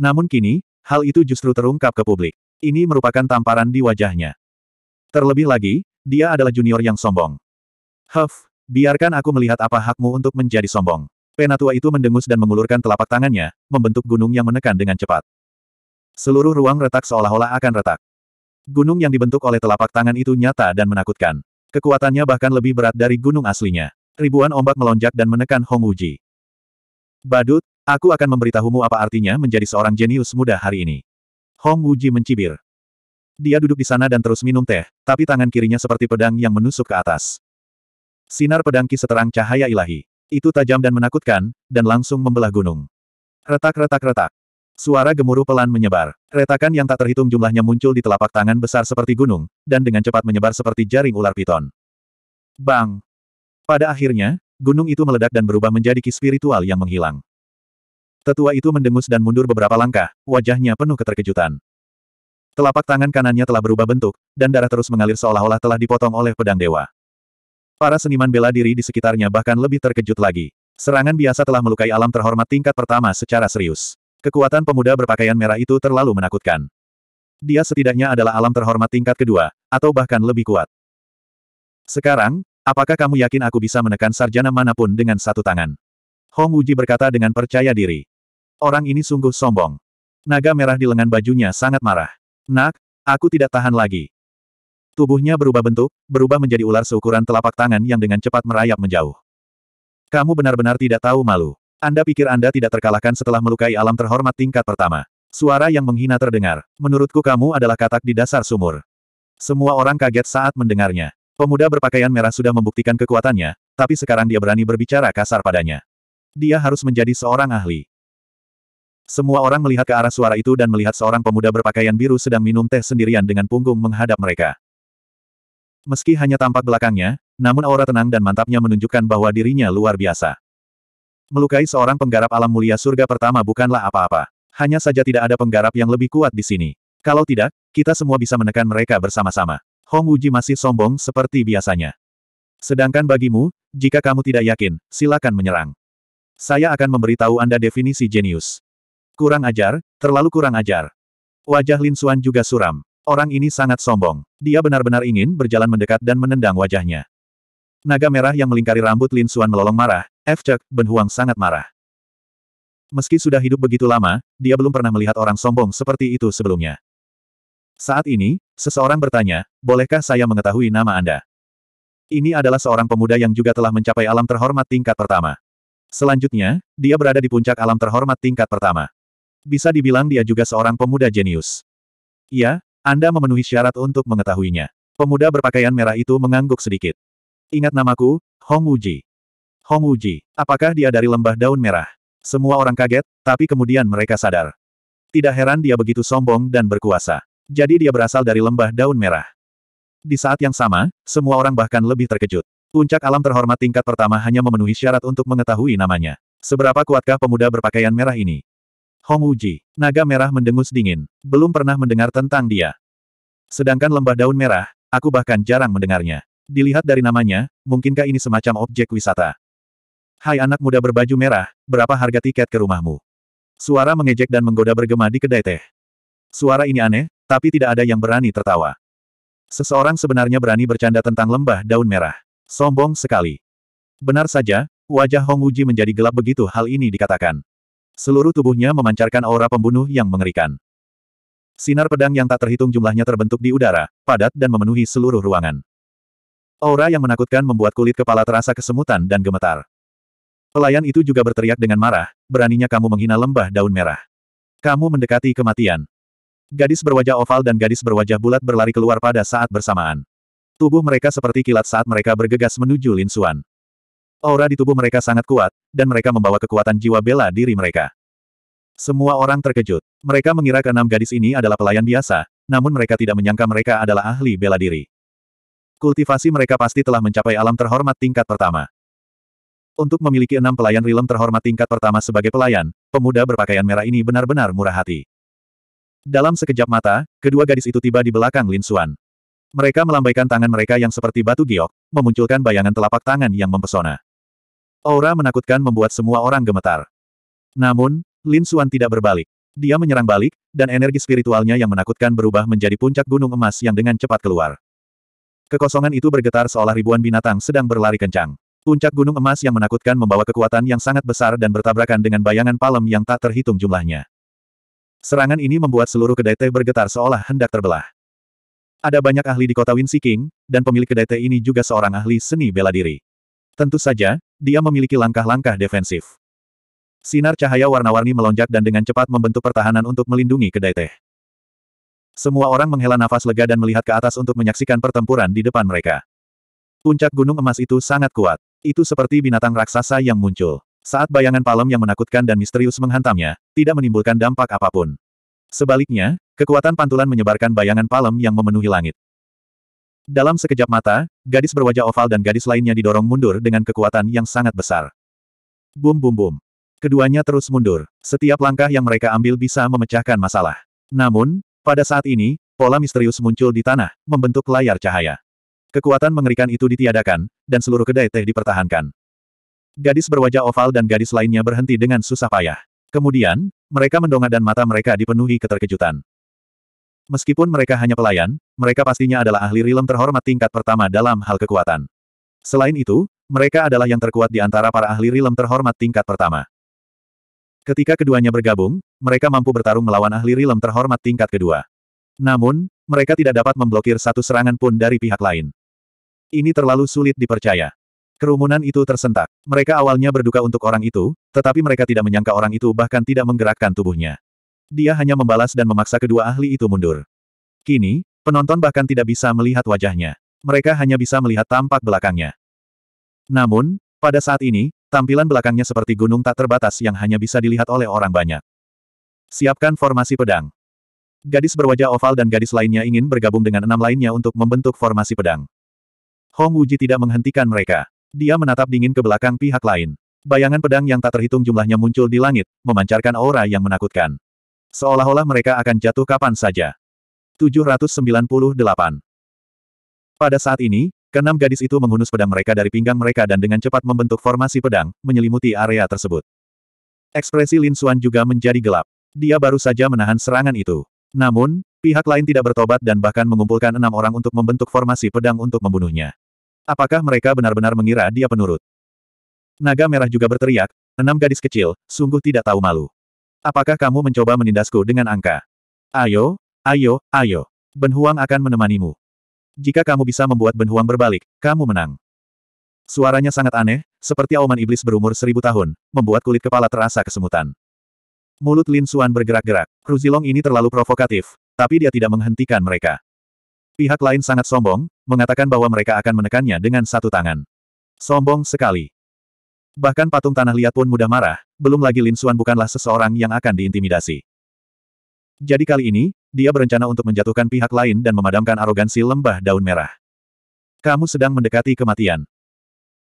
Namun kini, hal itu justru terungkap ke publik. Ini merupakan tamparan di wajahnya. Terlebih lagi, dia adalah junior yang sombong. Huff, biarkan aku melihat apa hakmu untuk menjadi sombong. Penatua itu mendengus dan mengulurkan telapak tangannya, membentuk gunung yang menekan dengan cepat. Seluruh ruang retak seolah-olah akan retak. Gunung yang dibentuk oleh telapak tangan itu nyata dan menakutkan. Kekuatannya bahkan lebih berat dari gunung aslinya. Ribuan ombak melonjak dan menekan Hong Uji. Badut, Aku akan memberitahumu apa artinya menjadi seorang jenius muda hari ini. Hong Wuji mencibir. Dia duduk di sana dan terus minum teh, tapi tangan kirinya seperti pedang yang menusuk ke atas. Sinar pedang ki seterang cahaya ilahi. Itu tajam dan menakutkan, dan langsung membelah gunung. Retak-retak-retak. Suara gemuruh pelan menyebar. Retakan yang tak terhitung jumlahnya muncul di telapak tangan besar seperti gunung, dan dengan cepat menyebar seperti jaring ular piton. Bang! Pada akhirnya, gunung itu meledak dan berubah menjadi ki spiritual yang menghilang. Tetua itu mendengus dan mundur beberapa langkah, wajahnya penuh keterkejutan. Telapak tangan kanannya telah berubah bentuk, dan darah terus mengalir seolah-olah telah dipotong oleh pedang dewa. Para seniman bela diri di sekitarnya bahkan lebih terkejut lagi. Serangan biasa telah melukai alam terhormat tingkat pertama secara serius. Kekuatan pemuda berpakaian merah itu terlalu menakutkan. Dia setidaknya adalah alam terhormat tingkat kedua, atau bahkan lebih kuat. Sekarang, apakah kamu yakin aku bisa menekan sarjana manapun dengan satu tangan? Hong Wujie berkata dengan percaya diri. Orang ini sungguh sombong. Naga merah di lengan bajunya sangat marah. Nak, aku tidak tahan lagi. Tubuhnya berubah bentuk, berubah menjadi ular seukuran telapak tangan yang dengan cepat merayap menjauh. Kamu benar-benar tidak tahu malu. Anda pikir Anda tidak terkalahkan setelah melukai alam terhormat tingkat pertama. Suara yang menghina terdengar. Menurutku kamu adalah katak di dasar sumur. Semua orang kaget saat mendengarnya. Pemuda berpakaian merah sudah membuktikan kekuatannya, tapi sekarang dia berani berbicara kasar padanya. Dia harus menjadi seorang ahli. Semua orang melihat ke arah suara itu dan melihat seorang pemuda berpakaian biru sedang minum teh sendirian dengan punggung menghadap mereka. Meski hanya tampak belakangnya, namun aura tenang dan mantapnya menunjukkan bahwa dirinya luar biasa. Melukai seorang penggarap alam mulia surga pertama bukanlah apa-apa. Hanya saja tidak ada penggarap yang lebih kuat di sini. Kalau tidak, kita semua bisa menekan mereka bersama-sama. Hong Wuji masih sombong seperti biasanya. Sedangkan bagimu, jika kamu tidak yakin, silakan menyerang. Saya akan memberitahu Anda definisi jenius. Kurang ajar, terlalu kurang ajar. Wajah Lin Xuan juga suram. Orang ini sangat sombong. Dia benar-benar ingin berjalan mendekat dan menendang wajahnya. Naga merah yang melingkari rambut Lin Xuan melolong marah, Efcek, Ben Huang sangat marah. Meski sudah hidup begitu lama, dia belum pernah melihat orang sombong seperti itu sebelumnya. Saat ini, seseorang bertanya, bolehkah saya mengetahui nama Anda? Ini adalah seorang pemuda yang juga telah mencapai alam terhormat tingkat pertama. Selanjutnya, dia berada di puncak alam terhormat tingkat pertama. Bisa dibilang dia juga seorang pemuda jenius. Iya, Anda memenuhi syarat untuk mengetahuinya. Pemuda berpakaian merah itu mengangguk sedikit. Ingat namaku, Hong Wuji. Hong Wuji, apakah dia dari lembah daun merah? Semua orang kaget, tapi kemudian mereka sadar. Tidak heran dia begitu sombong dan berkuasa. Jadi dia berasal dari lembah daun merah. Di saat yang sama, semua orang bahkan lebih terkejut. Puncak alam terhormat tingkat pertama hanya memenuhi syarat untuk mengetahui namanya. Seberapa kuatkah pemuda berpakaian merah ini? Hong Wuji, Naga merah mendengus dingin. Belum pernah mendengar tentang dia. Sedangkan lembah daun merah, aku bahkan jarang mendengarnya. Dilihat dari namanya, mungkinkah ini semacam objek wisata? Hai anak muda berbaju merah, berapa harga tiket ke rumahmu? Suara mengejek dan menggoda bergema di kedai teh. Suara ini aneh, tapi tidak ada yang berani tertawa. Seseorang sebenarnya berani bercanda tentang lembah daun merah. Sombong sekali. Benar saja, wajah Hong Wuji menjadi gelap begitu hal ini dikatakan. Seluruh tubuhnya memancarkan aura pembunuh yang mengerikan. Sinar pedang yang tak terhitung jumlahnya terbentuk di udara, padat dan memenuhi seluruh ruangan. Aura yang menakutkan membuat kulit kepala terasa kesemutan dan gemetar. Pelayan itu juga berteriak dengan marah, beraninya kamu menghina lembah daun merah. Kamu mendekati kematian. Gadis berwajah oval dan gadis berwajah bulat berlari keluar pada saat bersamaan. Tubuh mereka seperti kilat saat mereka bergegas menuju Lin Suan. Aura di tubuh mereka sangat kuat, dan mereka membawa kekuatan jiwa bela diri mereka. Semua orang terkejut. Mereka mengira keenam gadis ini adalah pelayan biasa, namun mereka tidak menyangka mereka adalah ahli bela diri. Kultivasi mereka pasti telah mencapai alam terhormat tingkat pertama. Untuk memiliki enam pelayan rilem terhormat tingkat pertama sebagai pelayan, pemuda berpakaian merah ini benar-benar murah hati. Dalam sekejap mata, kedua gadis itu tiba di belakang Lin Xuan. Mereka melambaikan tangan mereka yang seperti batu giok, memunculkan bayangan telapak tangan yang mempesona. Aura menakutkan membuat semua orang gemetar. Namun, Lin Suan tidak berbalik. Dia menyerang balik, dan energi spiritualnya yang menakutkan berubah menjadi puncak gunung emas yang dengan cepat keluar. Kekosongan itu bergetar seolah ribuan binatang sedang berlari kencang. Puncak gunung emas yang menakutkan membawa kekuatan yang sangat besar dan bertabrakan dengan bayangan palem yang tak terhitung jumlahnya. Serangan ini membuat seluruh kedai teh bergetar seolah hendak terbelah. Ada banyak ahli di kota Winsiking, dan pemilik kedai teh ini juga seorang ahli seni bela diri. Tentu saja, dia memiliki langkah-langkah defensif. Sinar cahaya warna-warni melonjak dan dengan cepat membentuk pertahanan untuk melindungi kedai teh. Semua orang menghela nafas lega dan melihat ke atas untuk menyaksikan pertempuran di depan mereka. Puncak gunung emas itu sangat kuat. Itu seperti binatang raksasa yang muncul. Saat bayangan palem yang menakutkan dan misterius menghantamnya, tidak menimbulkan dampak apapun. Sebaliknya, kekuatan pantulan menyebarkan bayangan palem yang memenuhi langit. Dalam sekejap mata, gadis berwajah oval dan gadis lainnya didorong mundur dengan kekuatan yang sangat besar. Bum bum bum. Keduanya terus mundur. Setiap langkah yang mereka ambil bisa memecahkan masalah. Namun, pada saat ini, pola misterius muncul di tanah, membentuk layar cahaya. Kekuatan mengerikan itu ditiadakan, dan seluruh kedai teh dipertahankan. Gadis berwajah oval dan gadis lainnya berhenti dengan susah payah. Kemudian, mereka mendongak dan mata mereka dipenuhi keterkejutan. Meskipun mereka hanya pelayan, mereka pastinya adalah ahli rilem terhormat tingkat pertama dalam hal kekuatan. Selain itu, mereka adalah yang terkuat di antara para ahli rilem terhormat tingkat pertama. Ketika keduanya bergabung, mereka mampu bertarung melawan ahli rilem terhormat tingkat kedua. Namun, mereka tidak dapat memblokir satu serangan pun dari pihak lain. Ini terlalu sulit dipercaya. Kerumunan itu tersentak. Mereka awalnya berduka untuk orang itu, tetapi mereka tidak menyangka orang itu bahkan tidak menggerakkan tubuhnya. Dia hanya membalas dan memaksa kedua ahli itu mundur. Kini, penonton bahkan tidak bisa melihat wajahnya. Mereka hanya bisa melihat tampak belakangnya. Namun, pada saat ini, tampilan belakangnya seperti gunung tak terbatas yang hanya bisa dilihat oleh orang banyak. Siapkan formasi pedang. Gadis berwajah oval dan gadis lainnya ingin bergabung dengan enam lainnya untuk membentuk formasi pedang. Hong Wuji tidak menghentikan mereka. Dia menatap dingin ke belakang pihak lain. Bayangan pedang yang tak terhitung jumlahnya muncul di langit, memancarkan aura yang menakutkan. Seolah-olah mereka akan jatuh kapan saja. 798. Pada saat ini, keenam gadis itu menghunus pedang mereka dari pinggang mereka dan dengan cepat membentuk formasi pedang, menyelimuti area tersebut. Ekspresi Lin Xuan juga menjadi gelap. Dia baru saja menahan serangan itu. Namun, pihak lain tidak bertobat dan bahkan mengumpulkan enam orang untuk membentuk formasi pedang untuk membunuhnya. Apakah mereka benar-benar mengira dia penurut? Naga merah juga berteriak, enam gadis kecil, sungguh tidak tahu malu. Apakah kamu mencoba menindasku dengan angka? Ayo, ayo, ayo. Ben Huang akan menemanimu. Jika kamu bisa membuat Ben Huang berbalik, kamu menang. Suaranya sangat aneh, seperti auman iblis berumur seribu tahun, membuat kulit kepala terasa kesemutan. Mulut Lin Suan bergerak-gerak. Ruzilong ini terlalu provokatif, tapi dia tidak menghentikan mereka. Pihak lain sangat sombong, mengatakan bahwa mereka akan menekannya dengan satu tangan. Sombong sekali. Bahkan patung tanah liat pun mudah marah, belum lagi Lin Suan bukanlah seseorang yang akan diintimidasi. Jadi kali ini, dia berencana untuk menjatuhkan pihak lain dan memadamkan arogansi lembah daun merah. Kamu sedang mendekati kematian.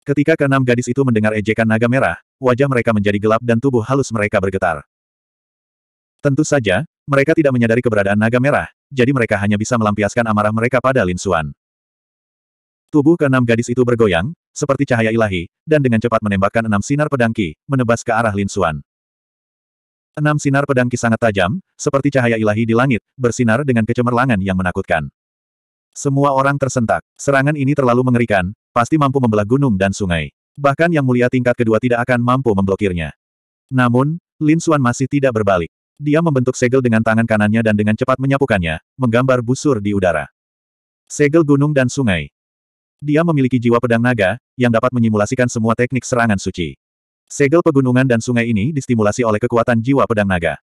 Ketika keenam gadis itu mendengar ejekan naga merah, wajah mereka menjadi gelap dan tubuh halus mereka bergetar. Tentu saja, mereka tidak menyadari keberadaan naga merah, jadi mereka hanya bisa melampiaskan amarah mereka pada Lin Suan. Tubuh keenam gadis itu bergoyang, seperti cahaya ilahi, dan dengan cepat menembakkan enam sinar pedangki, menebas ke arah Lin Xuan. Enam sinar pedangki sangat tajam, seperti cahaya ilahi di langit, bersinar dengan kecemerlangan yang menakutkan. Semua orang tersentak. Serangan ini terlalu mengerikan, pasti mampu membelah gunung dan sungai. Bahkan yang mulia tingkat kedua tidak akan mampu memblokirnya. Namun, Lin Xuan masih tidak berbalik. Dia membentuk segel dengan tangan kanannya dan dengan cepat menyapukannya, menggambar busur di udara. Segel gunung dan sungai. Dia memiliki jiwa pedang naga, yang dapat menyimulasikan semua teknik serangan suci. Segel pegunungan dan sungai ini distimulasi oleh kekuatan jiwa pedang naga.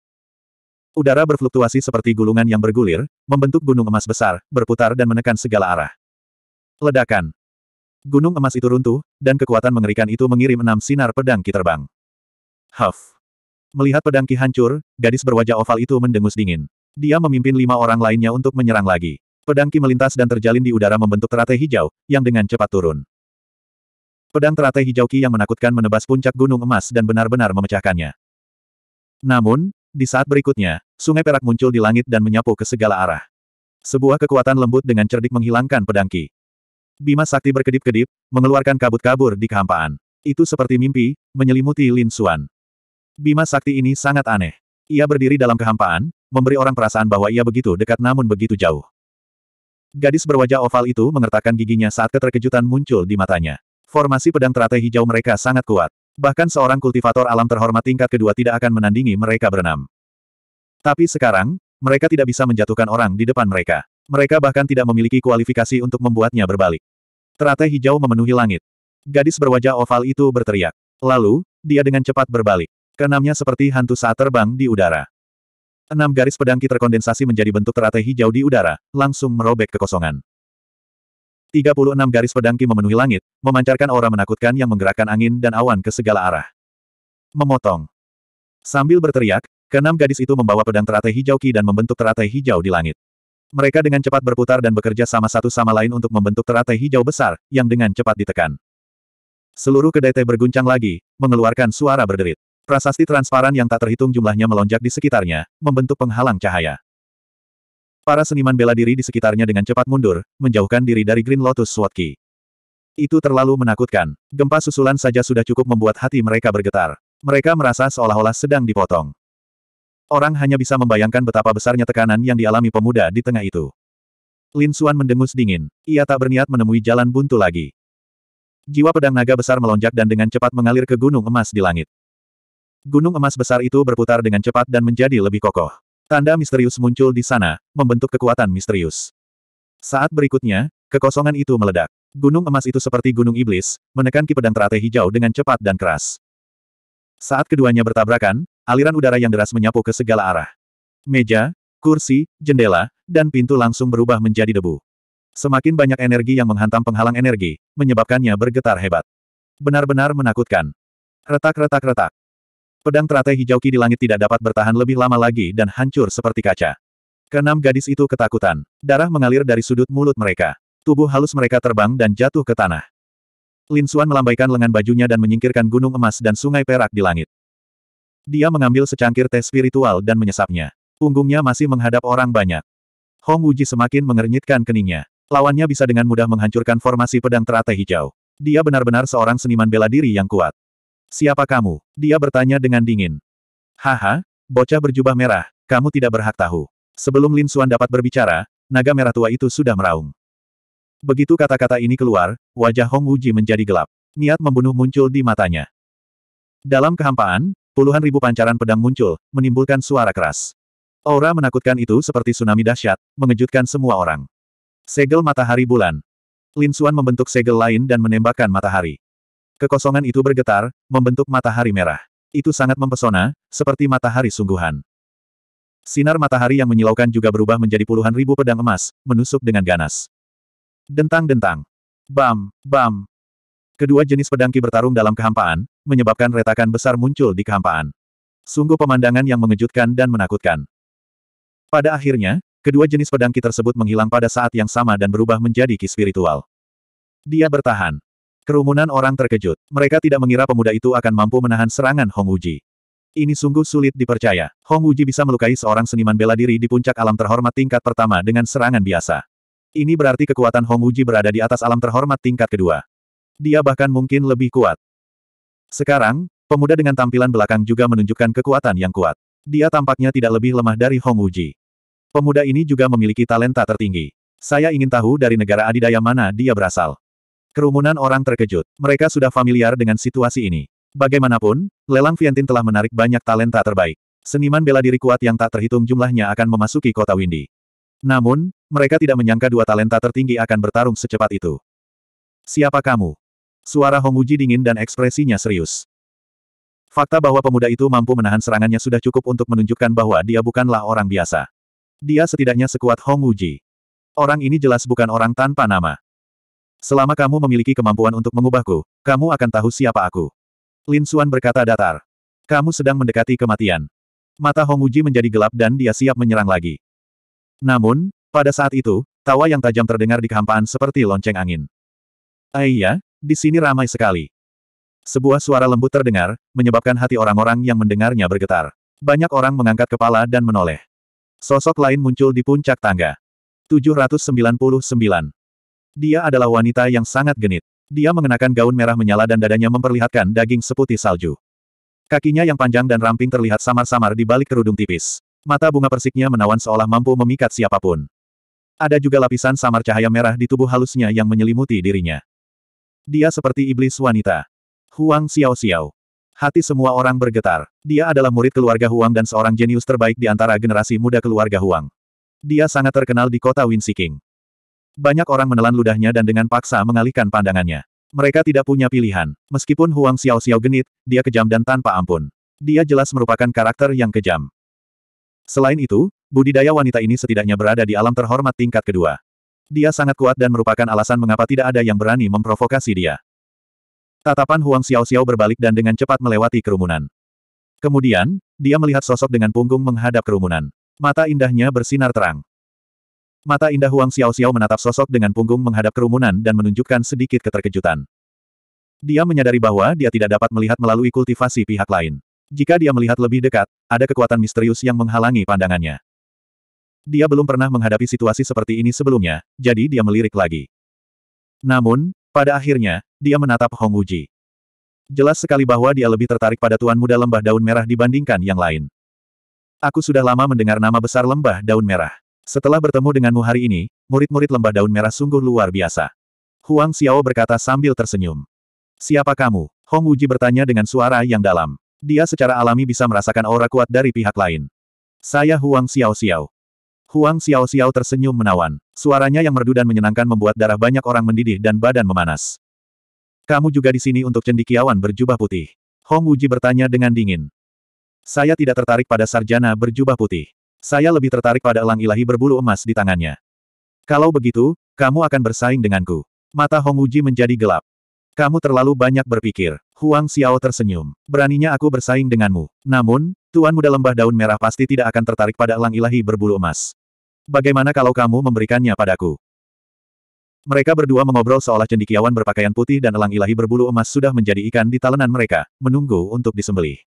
Udara berfluktuasi seperti gulungan yang bergulir, membentuk gunung emas besar, berputar dan menekan segala arah. Ledakan. Gunung emas itu runtuh, dan kekuatan mengerikan itu mengirim enam sinar pedang Ki terbang. Huff. Melihat pedang Ki hancur, gadis berwajah oval itu mendengus dingin. Dia memimpin lima orang lainnya untuk menyerang lagi. Pedang Ki melintas dan terjalin di udara membentuk teratai hijau, yang dengan cepat turun. Pedang teratai hijau Ki yang menakutkan menebas puncak gunung emas dan benar-benar memecahkannya. Namun, di saat berikutnya, sungai perak muncul di langit dan menyapu ke segala arah. Sebuah kekuatan lembut dengan cerdik menghilangkan pedang Ki. Bima Sakti berkedip-kedip, mengeluarkan kabut kabur di kehampaan. Itu seperti mimpi, menyelimuti Lin Xuan. Bima Sakti ini sangat aneh. Ia berdiri dalam kehampaan, memberi orang perasaan bahwa ia begitu dekat namun begitu jauh. Gadis berwajah oval itu mengertakkan giginya saat keterkejutan muncul di matanya. Formasi pedang teratai hijau mereka sangat kuat. Bahkan seorang kultivator alam terhormat tingkat kedua tidak akan menandingi mereka berenam. Tapi sekarang, mereka tidak bisa menjatuhkan orang di depan mereka. Mereka bahkan tidak memiliki kualifikasi untuk membuatnya berbalik. Teratai hijau memenuhi langit. Gadis berwajah oval itu berteriak. Lalu, dia dengan cepat berbalik. Kenamnya seperti hantu saat terbang di udara. Enam garis pedang Ki terkondensasi menjadi bentuk teratai hijau di udara, langsung merobek kekosongan. 36 garis pedang Ki memenuhi langit, memancarkan aura menakutkan yang menggerakkan angin dan awan ke segala arah. Memotong. Sambil berteriak, keenam gadis itu membawa pedang teratai hijau Ki dan membentuk teratai hijau di langit. Mereka dengan cepat berputar dan bekerja sama satu sama lain untuk membentuk teratai hijau besar, yang dengan cepat ditekan. Seluruh kedai teh berguncang lagi, mengeluarkan suara berderit. Prasasti transparan yang tak terhitung jumlahnya melonjak di sekitarnya, membentuk penghalang cahaya. Para seniman bela diri di sekitarnya dengan cepat mundur, menjauhkan diri dari Green Lotus Sword Key. Itu terlalu menakutkan. Gempa susulan saja sudah cukup membuat hati mereka bergetar. Mereka merasa seolah-olah sedang dipotong. Orang hanya bisa membayangkan betapa besarnya tekanan yang dialami pemuda di tengah itu. Lin Xuan mendengus dingin. Ia tak berniat menemui jalan buntu lagi. Jiwa pedang naga besar melonjak dan dengan cepat mengalir ke gunung emas di langit. Gunung emas besar itu berputar dengan cepat dan menjadi lebih kokoh. Tanda misterius muncul di sana, membentuk kekuatan misterius. Saat berikutnya, kekosongan itu meledak. Gunung emas itu seperti gunung iblis, menekan ki pedang teratai hijau dengan cepat dan keras. Saat keduanya bertabrakan, aliran udara yang deras menyapu ke segala arah. Meja, kursi, jendela, dan pintu langsung berubah menjadi debu. Semakin banyak energi yang menghantam penghalang energi, menyebabkannya bergetar hebat. Benar-benar menakutkan. Retak-retak-retak. Pedang teratai hijau ki di langit tidak dapat bertahan lebih lama lagi dan hancur seperti kaca. Kenam gadis itu ketakutan. Darah mengalir dari sudut mulut mereka. Tubuh halus mereka terbang dan jatuh ke tanah. Lin Suan melambaikan lengan bajunya dan menyingkirkan gunung emas dan sungai perak di langit. Dia mengambil secangkir teh spiritual dan menyesapnya. Punggungnya masih menghadap orang banyak. Hong Wuji semakin mengernyitkan keningnya. Lawannya bisa dengan mudah menghancurkan formasi pedang teratai hijau. Dia benar-benar seorang seniman bela diri yang kuat. Siapa kamu? Dia bertanya dengan dingin. Haha, bocah berjubah merah, kamu tidak berhak tahu. Sebelum Lin Xuan dapat berbicara, naga merah tua itu sudah meraung. Begitu kata-kata ini keluar, wajah Hong Wuji menjadi gelap. Niat membunuh muncul di matanya. Dalam kehampaan, puluhan ribu pancaran pedang muncul, menimbulkan suara keras. Aura menakutkan itu seperti tsunami dahsyat, mengejutkan semua orang. Segel matahari bulan. Lin Xuan membentuk segel lain dan menembakkan matahari. Kekosongan itu bergetar, membentuk matahari merah. Itu sangat mempesona, seperti matahari sungguhan. Sinar matahari yang menyilaukan juga berubah menjadi puluhan ribu pedang emas, menusuk dengan ganas. Dentang-dentang. Bam, bam. Kedua jenis pedangki bertarung dalam kehampaan, menyebabkan retakan besar muncul di kehampaan. Sungguh pemandangan yang mengejutkan dan menakutkan. Pada akhirnya, kedua jenis pedangki tersebut menghilang pada saat yang sama dan berubah menjadi ki spiritual. Dia bertahan. Kerumunan orang terkejut. Mereka tidak mengira pemuda itu akan mampu menahan serangan Hong Uji. Ini sungguh sulit dipercaya. Hong Uji bisa melukai seorang seniman bela diri di puncak alam terhormat tingkat pertama dengan serangan biasa. Ini berarti kekuatan Hong Uji berada di atas alam terhormat tingkat kedua. Dia bahkan mungkin lebih kuat. Sekarang, pemuda dengan tampilan belakang juga menunjukkan kekuatan yang kuat. Dia tampaknya tidak lebih lemah dari Hong Uji. Pemuda ini juga memiliki talenta tertinggi. Saya ingin tahu dari negara adidaya mana dia berasal. Kerumunan orang terkejut. Mereka sudah familiar dengan situasi ini. Bagaimanapun, lelang Vientin telah menarik banyak talenta terbaik. Seniman bela diri kuat yang tak terhitung jumlahnya akan memasuki kota Windy. Namun, mereka tidak menyangka dua talenta tertinggi akan bertarung secepat itu. Siapa kamu? Suara Hong Honguji dingin dan ekspresinya serius. Fakta bahwa pemuda itu mampu menahan serangannya sudah cukup untuk menunjukkan bahwa dia bukanlah orang biasa. Dia setidaknya sekuat Hong Honguji. Orang ini jelas bukan orang tanpa nama. Selama kamu memiliki kemampuan untuk mengubahku, kamu akan tahu siapa aku. Lin Suan berkata datar. Kamu sedang mendekati kematian. Mata Hong Wuji menjadi gelap dan dia siap menyerang lagi. Namun, pada saat itu, tawa yang tajam terdengar di kehampaan seperti lonceng angin. Aiyah, eh di sini ramai sekali. Sebuah suara lembut terdengar, menyebabkan hati orang-orang yang mendengarnya bergetar. Banyak orang mengangkat kepala dan menoleh. Sosok lain muncul di puncak tangga. 799. Dia adalah wanita yang sangat genit. Dia mengenakan gaun merah menyala dan dadanya memperlihatkan daging seputih salju. Kakinya yang panjang dan ramping terlihat samar-samar di balik kerudung tipis. Mata bunga persiknya menawan seolah mampu memikat siapapun. Ada juga lapisan samar cahaya merah di tubuh halusnya yang menyelimuti dirinya. Dia seperti iblis wanita. Huang Xiao Xiao. Hati semua orang bergetar. Dia adalah murid keluarga Huang dan seorang jenius terbaik di antara generasi muda keluarga Huang. Dia sangat terkenal di kota Winsiking. Banyak orang menelan ludahnya dan dengan paksa mengalihkan pandangannya. Mereka tidak punya pilihan. Meskipun Huang Xiao-Xiao genit, dia kejam dan tanpa ampun. Dia jelas merupakan karakter yang kejam. Selain itu, budidaya wanita ini setidaknya berada di alam terhormat tingkat kedua. Dia sangat kuat dan merupakan alasan mengapa tidak ada yang berani memprovokasi dia. Tatapan Huang Xiao-Xiao berbalik dan dengan cepat melewati kerumunan. Kemudian, dia melihat sosok dengan punggung menghadap kerumunan. Mata indahnya bersinar terang. Mata indah Huang Xiaoxiao menatap sosok dengan punggung menghadap kerumunan dan menunjukkan sedikit keterkejutan. Dia menyadari bahwa dia tidak dapat melihat melalui kultivasi pihak lain. Jika dia melihat lebih dekat, ada kekuatan misterius yang menghalangi pandangannya. Dia belum pernah menghadapi situasi seperti ini sebelumnya, jadi dia melirik lagi. Namun, pada akhirnya, dia menatap Hong Uji. Jelas sekali bahwa dia lebih tertarik pada Tuan Muda Lembah Daun Merah dibandingkan yang lain. Aku sudah lama mendengar nama besar Lembah Daun Merah. Setelah bertemu denganmu hari ini, murid-murid lembah daun merah sungguh luar biasa. Huang Xiao berkata sambil tersenyum. Siapa kamu? Hong Wuji bertanya dengan suara yang dalam. Dia secara alami bisa merasakan aura kuat dari pihak lain. Saya Huang Xiao Xiao. Huang Xiao Xiao tersenyum menawan. Suaranya yang merdu dan menyenangkan membuat darah banyak orang mendidih dan badan memanas. Kamu juga di sini untuk cendikiawan berjubah putih. Hong Wuji bertanya dengan dingin. Saya tidak tertarik pada sarjana berjubah putih. Saya lebih tertarik pada elang ilahi berbulu emas di tangannya. Kalau begitu, kamu akan bersaing denganku. Mata Hong Wuji menjadi gelap. Kamu terlalu banyak berpikir. Huang Xiao tersenyum. Beraninya aku bersaing denganmu. Namun, Tuan Muda Lembah Daun Merah pasti tidak akan tertarik pada elang ilahi berbulu emas. Bagaimana kalau kamu memberikannya padaku? Mereka berdua mengobrol seolah cendikiawan berpakaian putih dan elang ilahi berbulu emas sudah menjadi ikan di talenan mereka, menunggu untuk disembelih.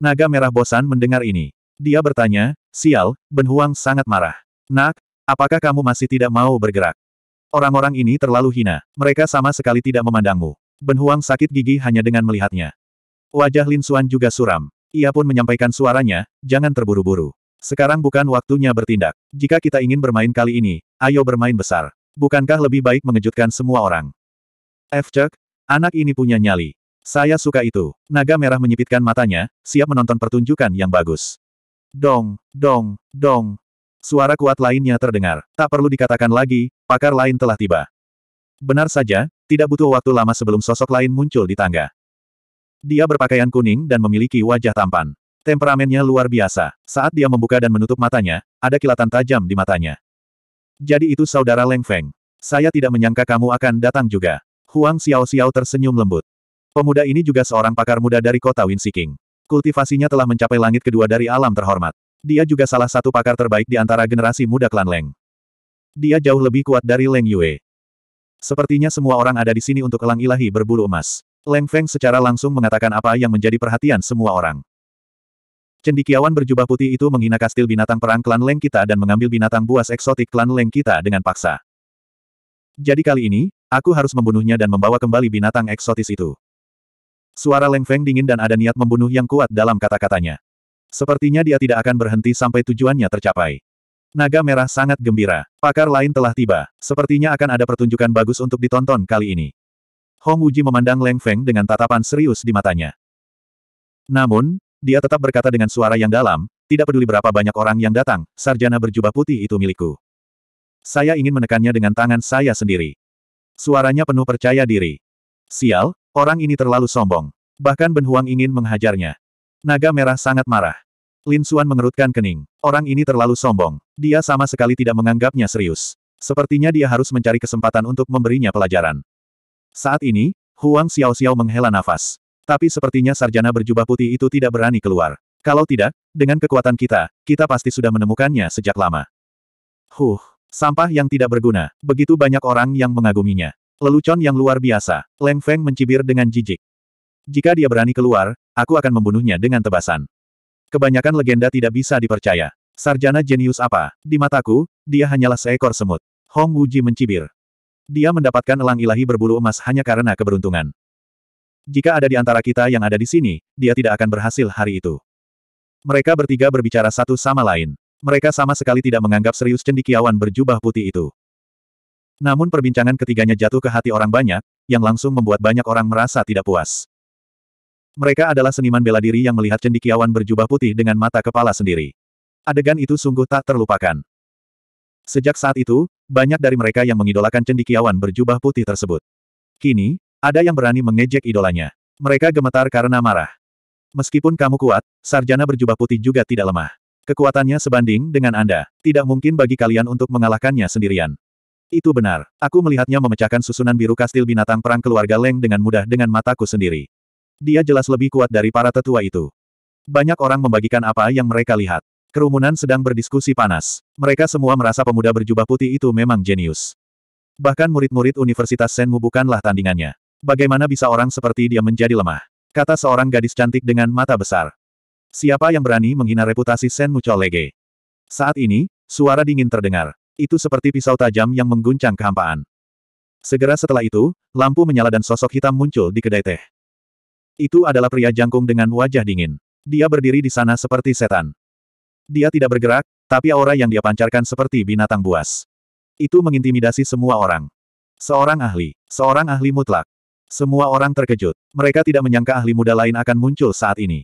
Naga merah bosan mendengar ini. Dia bertanya, sial, Ben Huang sangat marah. Nak, apakah kamu masih tidak mau bergerak? Orang-orang ini terlalu hina, mereka sama sekali tidak memandangmu. Ben Huang sakit gigi hanya dengan melihatnya. Wajah Lin Xuan juga suram. Ia pun menyampaikan suaranya, jangan terburu-buru. Sekarang bukan waktunya bertindak. Jika kita ingin bermain kali ini, ayo bermain besar. Bukankah lebih baik mengejutkan semua orang? F. Chuck, anak ini punya nyali. Saya suka itu. Naga merah menyipitkan matanya, siap menonton pertunjukan yang bagus. Dong, dong, dong. Suara kuat lainnya terdengar. Tak perlu dikatakan lagi, pakar lain telah tiba. Benar saja, tidak butuh waktu lama sebelum sosok lain muncul di tangga. Dia berpakaian kuning dan memiliki wajah tampan. Temperamennya luar biasa. Saat dia membuka dan menutup matanya, ada kilatan tajam di matanya. Jadi itu saudara Leng Feng. Saya tidak menyangka kamu akan datang juga. Huang Xiao Xiao tersenyum lembut. Pemuda ini juga seorang pakar muda dari kota Winsiking. Kultivasinya telah mencapai langit kedua dari alam terhormat. Dia juga salah satu pakar terbaik di antara generasi muda klan Leng. Dia jauh lebih kuat dari Leng Yue. Sepertinya semua orang ada di sini untuk elang ilahi berbulu emas. Leng Feng secara langsung mengatakan apa yang menjadi perhatian semua orang. Cendikiawan berjubah putih itu menghina kastil binatang perang klan Leng kita dan mengambil binatang buas eksotik klan Leng kita dengan paksa. Jadi kali ini, aku harus membunuhnya dan membawa kembali binatang eksotis itu. Suara Leng Feng dingin dan ada niat membunuh yang kuat dalam kata-katanya. Sepertinya dia tidak akan berhenti sampai tujuannya tercapai. Naga merah sangat gembira. Pakar lain telah tiba. Sepertinya akan ada pertunjukan bagus untuk ditonton kali ini. Hong Wuji memandang Leng Feng dengan tatapan serius di matanya. Namun, dia tetap berkata dengan suara yang dalam, tidak peduli berapa banyak orang yang datang, sarjana berjubah putih itu milikku. Saya ingin menekannya dengan tangan saya sendiri. Suaranya penuh percaya diri. Sial, Orang ini terlalu sombong. Bahkan Ben Huang ingin menghajarnya. Naga merah sangat marah. Lin Xuan mengerutkan kening. Orang ini terlalu sombong. Dia sama sekali tidak menganggapnya serius. Sepertinya dia harus mencari kesempatan untuk memberinya pelajaran. Saat ini, Huang Xiao Xiao menghela nafas. Tapi sepertinya sarjana berjubah putih itu tidak berani keluar. Kalau tidak, dengan kekuatan kita, kita pasti sudah menemukannya sejak lama. Huh, sampah yang tidak berguna. Begitu banyak orang yang mengaguminya. Lelucon yang luar biasa. Leng Feng mencibir dengan jijik. Jika dia berani keluar, aku akan membunuhnya dengan tebasan. Kebanyakan legenda tidak bisa dipercaya. Sarjana jenius apa? Di mataku, dia hanyalah seekor semut. Hong Wuji mencibir. Dia mendapatkan elang ilahi berbulu emas hanya karena keberuntungan. Jika ada di antara kita yang ada di sini, dia tidak akan berhasil hari itu. Mereka bertiga berbicara satu sama lain. Mereka sama sekali tidak menganggap serius cendikiawan berjubah putih itu. Namun perbincangan ketiganya jatuh ke hati orang banyak, yang langsung membuat banyak orang merasa tidak puas. Mereka adalah seniman bela diri yang melihat cendikiawan berjubah putih dengan mata kepala sendiri. Adegan itu sungguh tak terlupakan. Sejak saat itu, banyak dari mereka yang mengidolakan cendikiawan berjubah putih tersebut. Kini, ada yang berani mengejek idolanya. Mereka gemetar karena marah. Meskipun kamu kuat, sarjana berjubah putih juga tidak lemah. Kekuatannya sebanding dengan Anda. Tidak mungkin bagi kalian untuk mengalahkannya sendirian. Itu benar. Aku melihatnya memecahkan susunan biru kastil binatang perang keluarga Leng dengan mudah dengan mataku sendiri. Dia jelas lebih kuat dari para tetua itu. Banyak orang membagikan apa yang mereka lihat. Kerumunan sedang berdiskusi panas. Mereka semua merasa pemuda berjubah putih itu memang jenius. Bahkan murid-murid Universitas Senmu bukanlah tandingannya. Bagaimana bisa orang seperti dia menjadi lemah? Kata seorang gadis cantik dengan mata besar. Siapa yang berani menghina reputasi Senmu Cholege? Saat ini, suara dingin terdengar. Itu seperti pisau tajam yang mengguncang kehampaan. Segera setelah itu, lampu menyala dan sosok hitam muncul di kedai teh. Itu adalah pria jangkung dengan wajah dingin. Dia berdiri di sana seperti setan. Dia tidak bergerak, tapi aura yang dia pancarkan seperti binatang buas. Itu mengintimidasi semua orang. Seorang ahli, seorang ahli mutlak. Semua orang terkejut. Mereka tidak menyangka ahli muda lain akan muncul saat ini.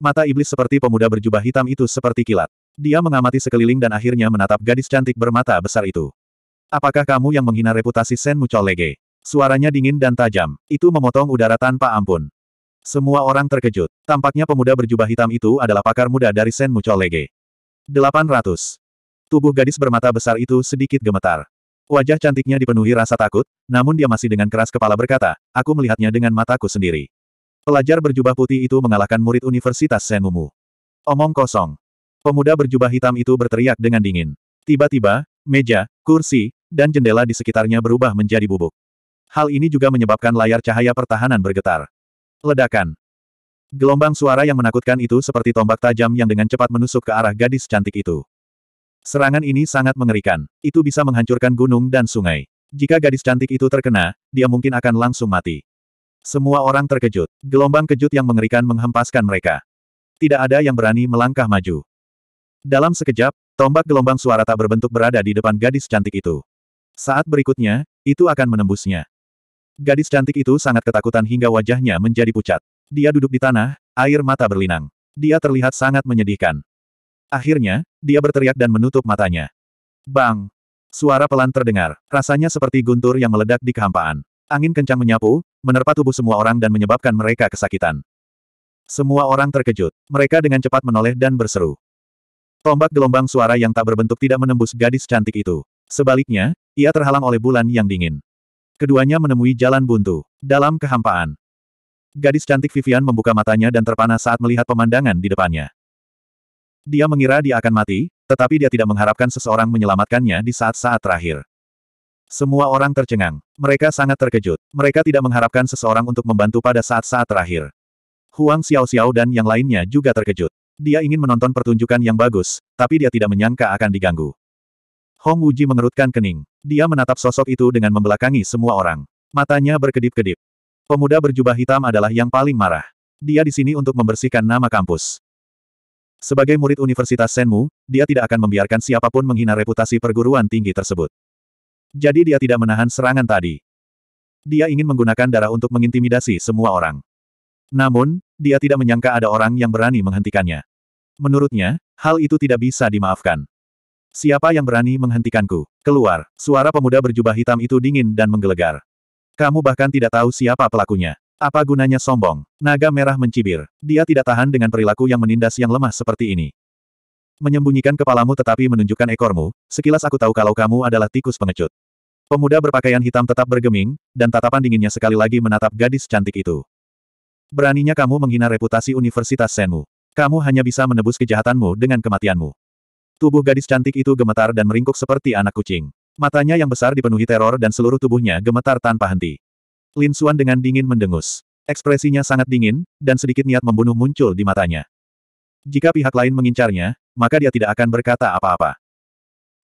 Mata iblis seperti pemuda berjubah hitam itu seperti kilat. Dia mengamati sekeliling dan akhirnya menatap gadis cantik bermata besar itu. Apakah kamu yang menghina reputasi Sen Mucol Suaranya dingin dan tajam. Itu memotong udara tanpa ampun. Semua orang terkejut. Tampaknya pemuda berjubah hitam itu adalah pakar muda dari Sen Mucol Lege. 800. Tubuh gadis bermata besar itu sedikit gemetar. Wajah cantiknya dipenuhi rasa takut, namun dia masih dengan keras kepala berkata, aku melihatnya dengan mataku sendiri. Pelajar berjubah putih itu mengalahkan murid Universitas Senmumu. Omong kosong. Pemuda berjubah hitam itu berteriak dengan dingin. Tiba-tiba, meja, kursi, dan jendela di sekitarnya berubah menjadi bubuk. Hal ini juga menyebabkan layar cahaya pertahanan bergetar. Ledakan. Gelombang suara yang menakutkan itu seperti tombak tajam yang dengan cepat menusuk ke arah gadis cantik itu. Serangan ini sangat mengerikan. Itu bisa menghancurkan gunung dan sungai. Jika gadis cantik itu terkena, dia mungkin akan langsung mati. Semua orang terkejut. Gelombang kejut yang mengerikan menghempaskan mereka. Tidak ada yang berani melangkah maju. Dalam sekejap, tombak gelombang suara tak berbentuk berada di depan gadis cantik itu. Saat berikutnya, itu akan menembusnya. Gadis cantik itu sangat ketakutan hingga wajahnya menjadi pucat. Dia duduk di tanah, air mata berlinang. Dia terlihat sangat menyedihkan. Akhirnya, dia berteriak dan menutup matanya. Bang! Suara pelan terdengar, rasanya seperti guntur yang meledak di kehampaan. Angin kencang menyapu, menerpa tubuh semua orang dan menyebabkan mereka kesakitan. Semua orang terkejut. Mereka dengan cepat menoleh dan berseru. Tombak gelombang suara yang tak berbentuk tidak menembus gadis cantik itu. Sebaliknya, ia terhalang oleh bulan yang dingin. Keduanya menemui jalan buntu, dalam kehampaan. Gadis cantik Vivian membuka matanya dan terpana saat melihat pemandangan di depannya. Dia mengira dia akan mati, tetapi dia tidak mengharapkan seseorang menyelamatkannya di saat-saat terakhir. Semua orang tercengang. Mereka sangat terkejut. Mereka tidak mengharapkan seseorang untuk membantu pada saat-saat terakhir. Huang Xiao Xiao dan yang lainnya juga terkejut. Dia ingin menonton pertunjukan yang bagus, tapi dia tidak menyangka akan diganggu. Hong Wuji mengerutkan kening. Dia menatap sosok itu dengan membelakangi semua orang. Matanya berkedip-kedip. Pemuda berjubah hitam adalah yang paling marah. Dia di sini untuk membersihkan nama kampus. Sebagai murid Universitas Senmu, dia tidak akan membiarkan siapapun menghina reputasi perguruan tinggi tersebut. Jadi dia tidak menahan serangan tadi. Dia ingin menggunakan darah untuk mengintimidasi semua orang. Namun, dia tidak menyangka ada orang yang berani menghentikannya. Menurutnya, hal itu tidak bisa dimaafkan. Siapa yang berani menghentikanku? Keluar, suara pemuda berjubah hitam itu dingin dan menggelegar. Kamu bahkan tidak tahu siapa pelakunya. Apa gunanya sombong? Naga merah mencibir. Dia tidak tahan dengan perilaku yang menindas yang lemah seperti ini. Menyembunyikan kepalamu tetapi menunjukkan ekormu, sekilas aku tahu kalau kamu adalah tikus pengecut. Pemuda berpakaian hitam tetap bergeming, dan tatapan dinginnya sekali lagi menatap gadis cantik itu. Beraninya kamu menghina reputasi Universitas Senmu. Kamu hanya bisa menebus kejahatanmu dengan kematianmu. Tubuh gadis cantik itu gemetar dan meringkuk seperti anak kucing. Matanya yang besar dipenuhi teror dan seluruh tubuhnya gemetar tanpa henti. Lin Suan dengan dingin mendengus. Ekspresinya sangat dingin, dan sedikit niat membunuh muncul di matanya. Jika pihak lain mengincarnya, maka dia tidak akan berkata apa-apa.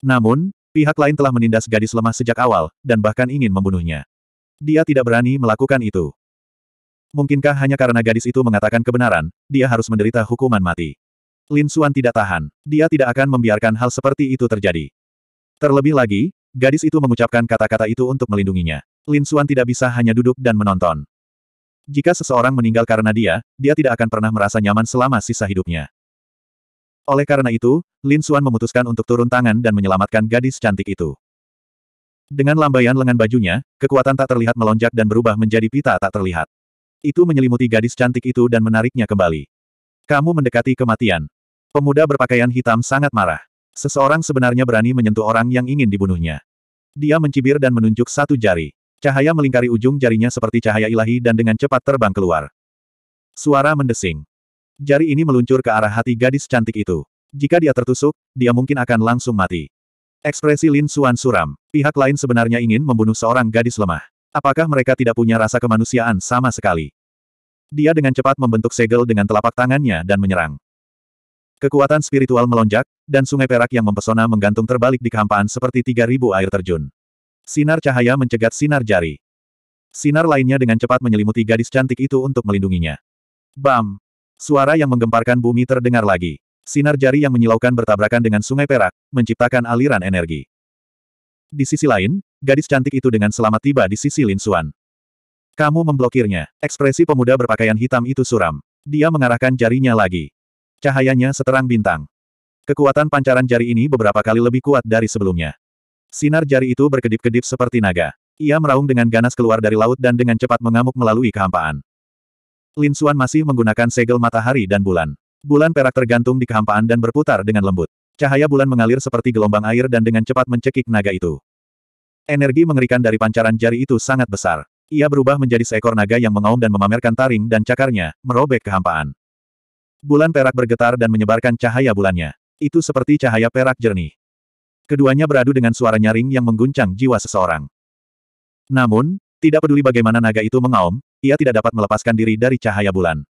Namun, pihak lain telah menindas gadis lemah sejak awal, dan bahkan ingin membunuhnya. Dia tidak berani melakukan itu. Mungkinkah hanya karena gadis itu mengatakan kebenaran, dia harus menderita hukuman mati? Lin Xuan tidak tahan. Dia tidak akan membiarkan hal seperti itu terjadi. Terlebih lagi, gadis itu mengucapkan kata-kata itu untuk melindunginya. Lin Xuan tidak bisa hanya duduk dan menonton. Jika seseorang meninggal karena dia, dia tidak akan pernah merasa nyaman selama sisa hidupnya. Oleh karena itu, Lin Xuan memutuskan untuk turun tangan dan menyelamatkan gadis cantik itu. Dengan lambaian lengan bajunya, kekuatan tak terlihat melonjak dan berubah menjadi pita tak terlihat. Itu menyelimuti gadis cantik itu dan menariknya kembali. Kamu mendekati kematian. Pemuda berpakaian hitam sangat marah. Seseorang sebenarnya berani menyentuh orang yang ingin dibunuhnya. Dia mencibir dan menunjuk satu jari. Cahaya melingkari ujung jarinya seperti cahaya ilahi dan dengan cepat terbang keluar. Suara mendesing. Jari ini meluncur ke arah hati gadis cantik itu. Jika dia tertusuk, dia mungkin akan langsung mati. Ekspresi Lin Suan suram. Pihak lain sebenarnya ingin membunuh seorang gadis lemah. Apakah mereka tidak punya rasa kemanusiaan sama sekali? Dia dengan cepat membentuk segel dengan telapak tangannya dan menyerang. Kekuatan spiritual melonjak, dan sungai perak yang mempesona menggantung terbalik di kehampaan seperti 3.000 air terjun. Sinar cahaya mencegat sinar jari. Sinar lainnya dengan cepat menyelimuti gadis cantik itu untuk melindunginya. Bam! Suara yang menggemparkan bumi terdengar lagi. Sinar jari yang menyilaukan bertabrakan dengan sungai perak, menciptakan aliran energi. Di sisi lain, gadis cantik itu dengan selamat tiba di sisi Lin Xuan. Kamu memblokirnya. Ekspresi pemuda berpakaian hitam itu suram. Dia mengarahkan jarinya lagi. Cahayanya seterang bintang. Kekuatan pancaran jari ini beberapa kali lebih kuat dari sebelumnya. Sinar jari itu berkedip-kedip seperti naga. Ia meraung dengan ganas keluar dari laut dan dengan cepat mengamuk melalui kehampaan. Lin Xuan masih menggunakan segel matahari dan bulan. Bulan perak tergantung di kehampaan dan berputar dengan lembut. Cahaya bulan mengalir seperti gelombang air dan dengan cepat mencekik naga itu. Energi mengerikan dari pancaran jari itu sangat besar. Ia berubah menjadi seekor naga yang mengaum dan memamerkan taring dan cakarnya, merobek kehampaan. Bulan perak bergetar dan menyebarkan cahaya bulannya. Itu seperti cahaya perak jernih. Keduanya beradu dengan suara nyaring yang mengguncang jiwa seseorang. Namun, tidak peduli bagaimana naga itu mengaum, ia tidak dapat melepaskan diri dari cahaya bulan.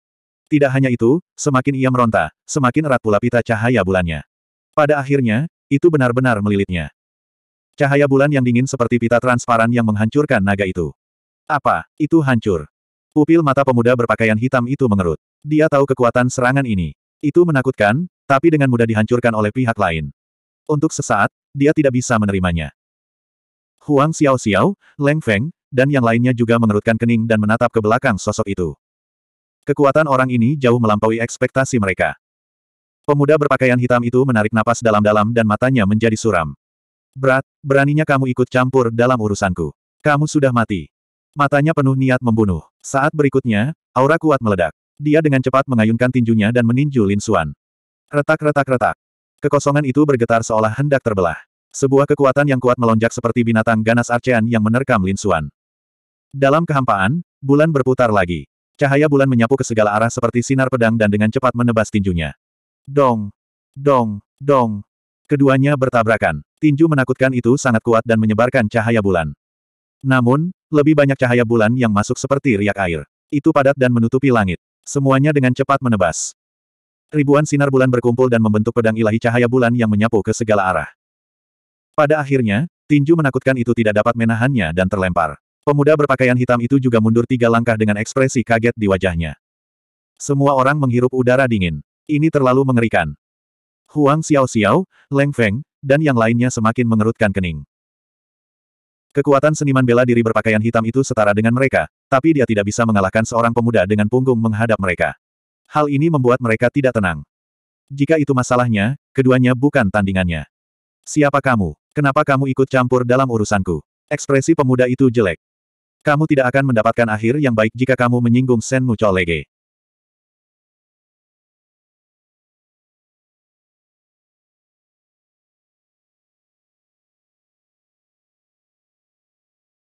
Tidak hanya itu, semakin ia meronta, semakin erat pula pita cahaya bulannya. Pada akhirnya, itu benar-benar melilitnya. Cahaya bulan yang dingin seperti pita transparan yang menghancurkan naga itu. Apa, itu hancur. Pupil mata pemuda berpakaian hitam itu mengerut. Dia tahu kekuatan serangan ini. Itu menakutkan, tapi dengan mudah dihancurkan oleh pihak lain. Untuk sesaat, dia tidak bisa menerimanya. Huang Xiao Xiao, Leng Feng, dan yang lainnya juga mengerutkan kening dan menatap ke belakang sosok itu. Kekuatan orang ini jauh melampaui ekspektasi mereka. Pemuda berpakaian hitam itu menarik napas dalam-dalam dan matanya menjadi suram. Berat, beraninya kamu ikut campur dalam urusanku. Kamu sudah mati. Matanya penuh niat membunuh. Saat berikutnya, aura kuat meledak. Dia dengan cepat mengayunkan tinjunya dan meninju Lin Suan. Retak-retak-retak. Kekosongan itu bergetar seolah hendak terbelah. Sebuah kekuatan yang kuat melonjak seperti binatang ganas Arcean yang menerkam Lin Suan. Dalam kehampaan, bulan berputar lagi. Cahaya bulan menyapu ke segala arah seperti sinar pedang dan dengan cepat menebas tinjunya. Dong! Dong! Dong! Keduanya bertabrakan. Tinju menakutkan itu sangat kuat dan menyebarkan cahaya bulan. Namun, lebih banyak cahaya bulan yang masuk seperti riak air. Itu padat dan menutupi langit. Semuanya dengan cepat menebas. Ribuan sinar bulan berkumpul dan membentuk pedang ilahi cahaya bulan yang menyapu ke segala arah. Pada akhirnya, tinju menakutkan itu tidak dapat menahannya dan terlempar. Pemuda berpakaian hitam itu juga mundur tiga langkah dengan ekspresi kaget di wajahnya. Semua orang menghirup udara dingin. Ini terlalu mengerikan. Huang Xiao-Xiao, Leng Feng, dan yang lainnya semakin mengerutkan kening. Kekuatan seniman bela diri berpakaian hitam itu setara dengan mereka, tapi dia tidak bisa mengalahkan seorang pemuda dengan punggung menghadap mereka. Hal ini membuat mereka tidak tenang. Jika itu masalahnya, keduanya bukan tandingannya. Siapa kamu? Kenapa kamu ikut campur dalam urusanku? Ekspresi pemuda itu jelek. Kamu tidak akan mendapatkan akhir yang baik jika kamu menyinggung Sen Lege.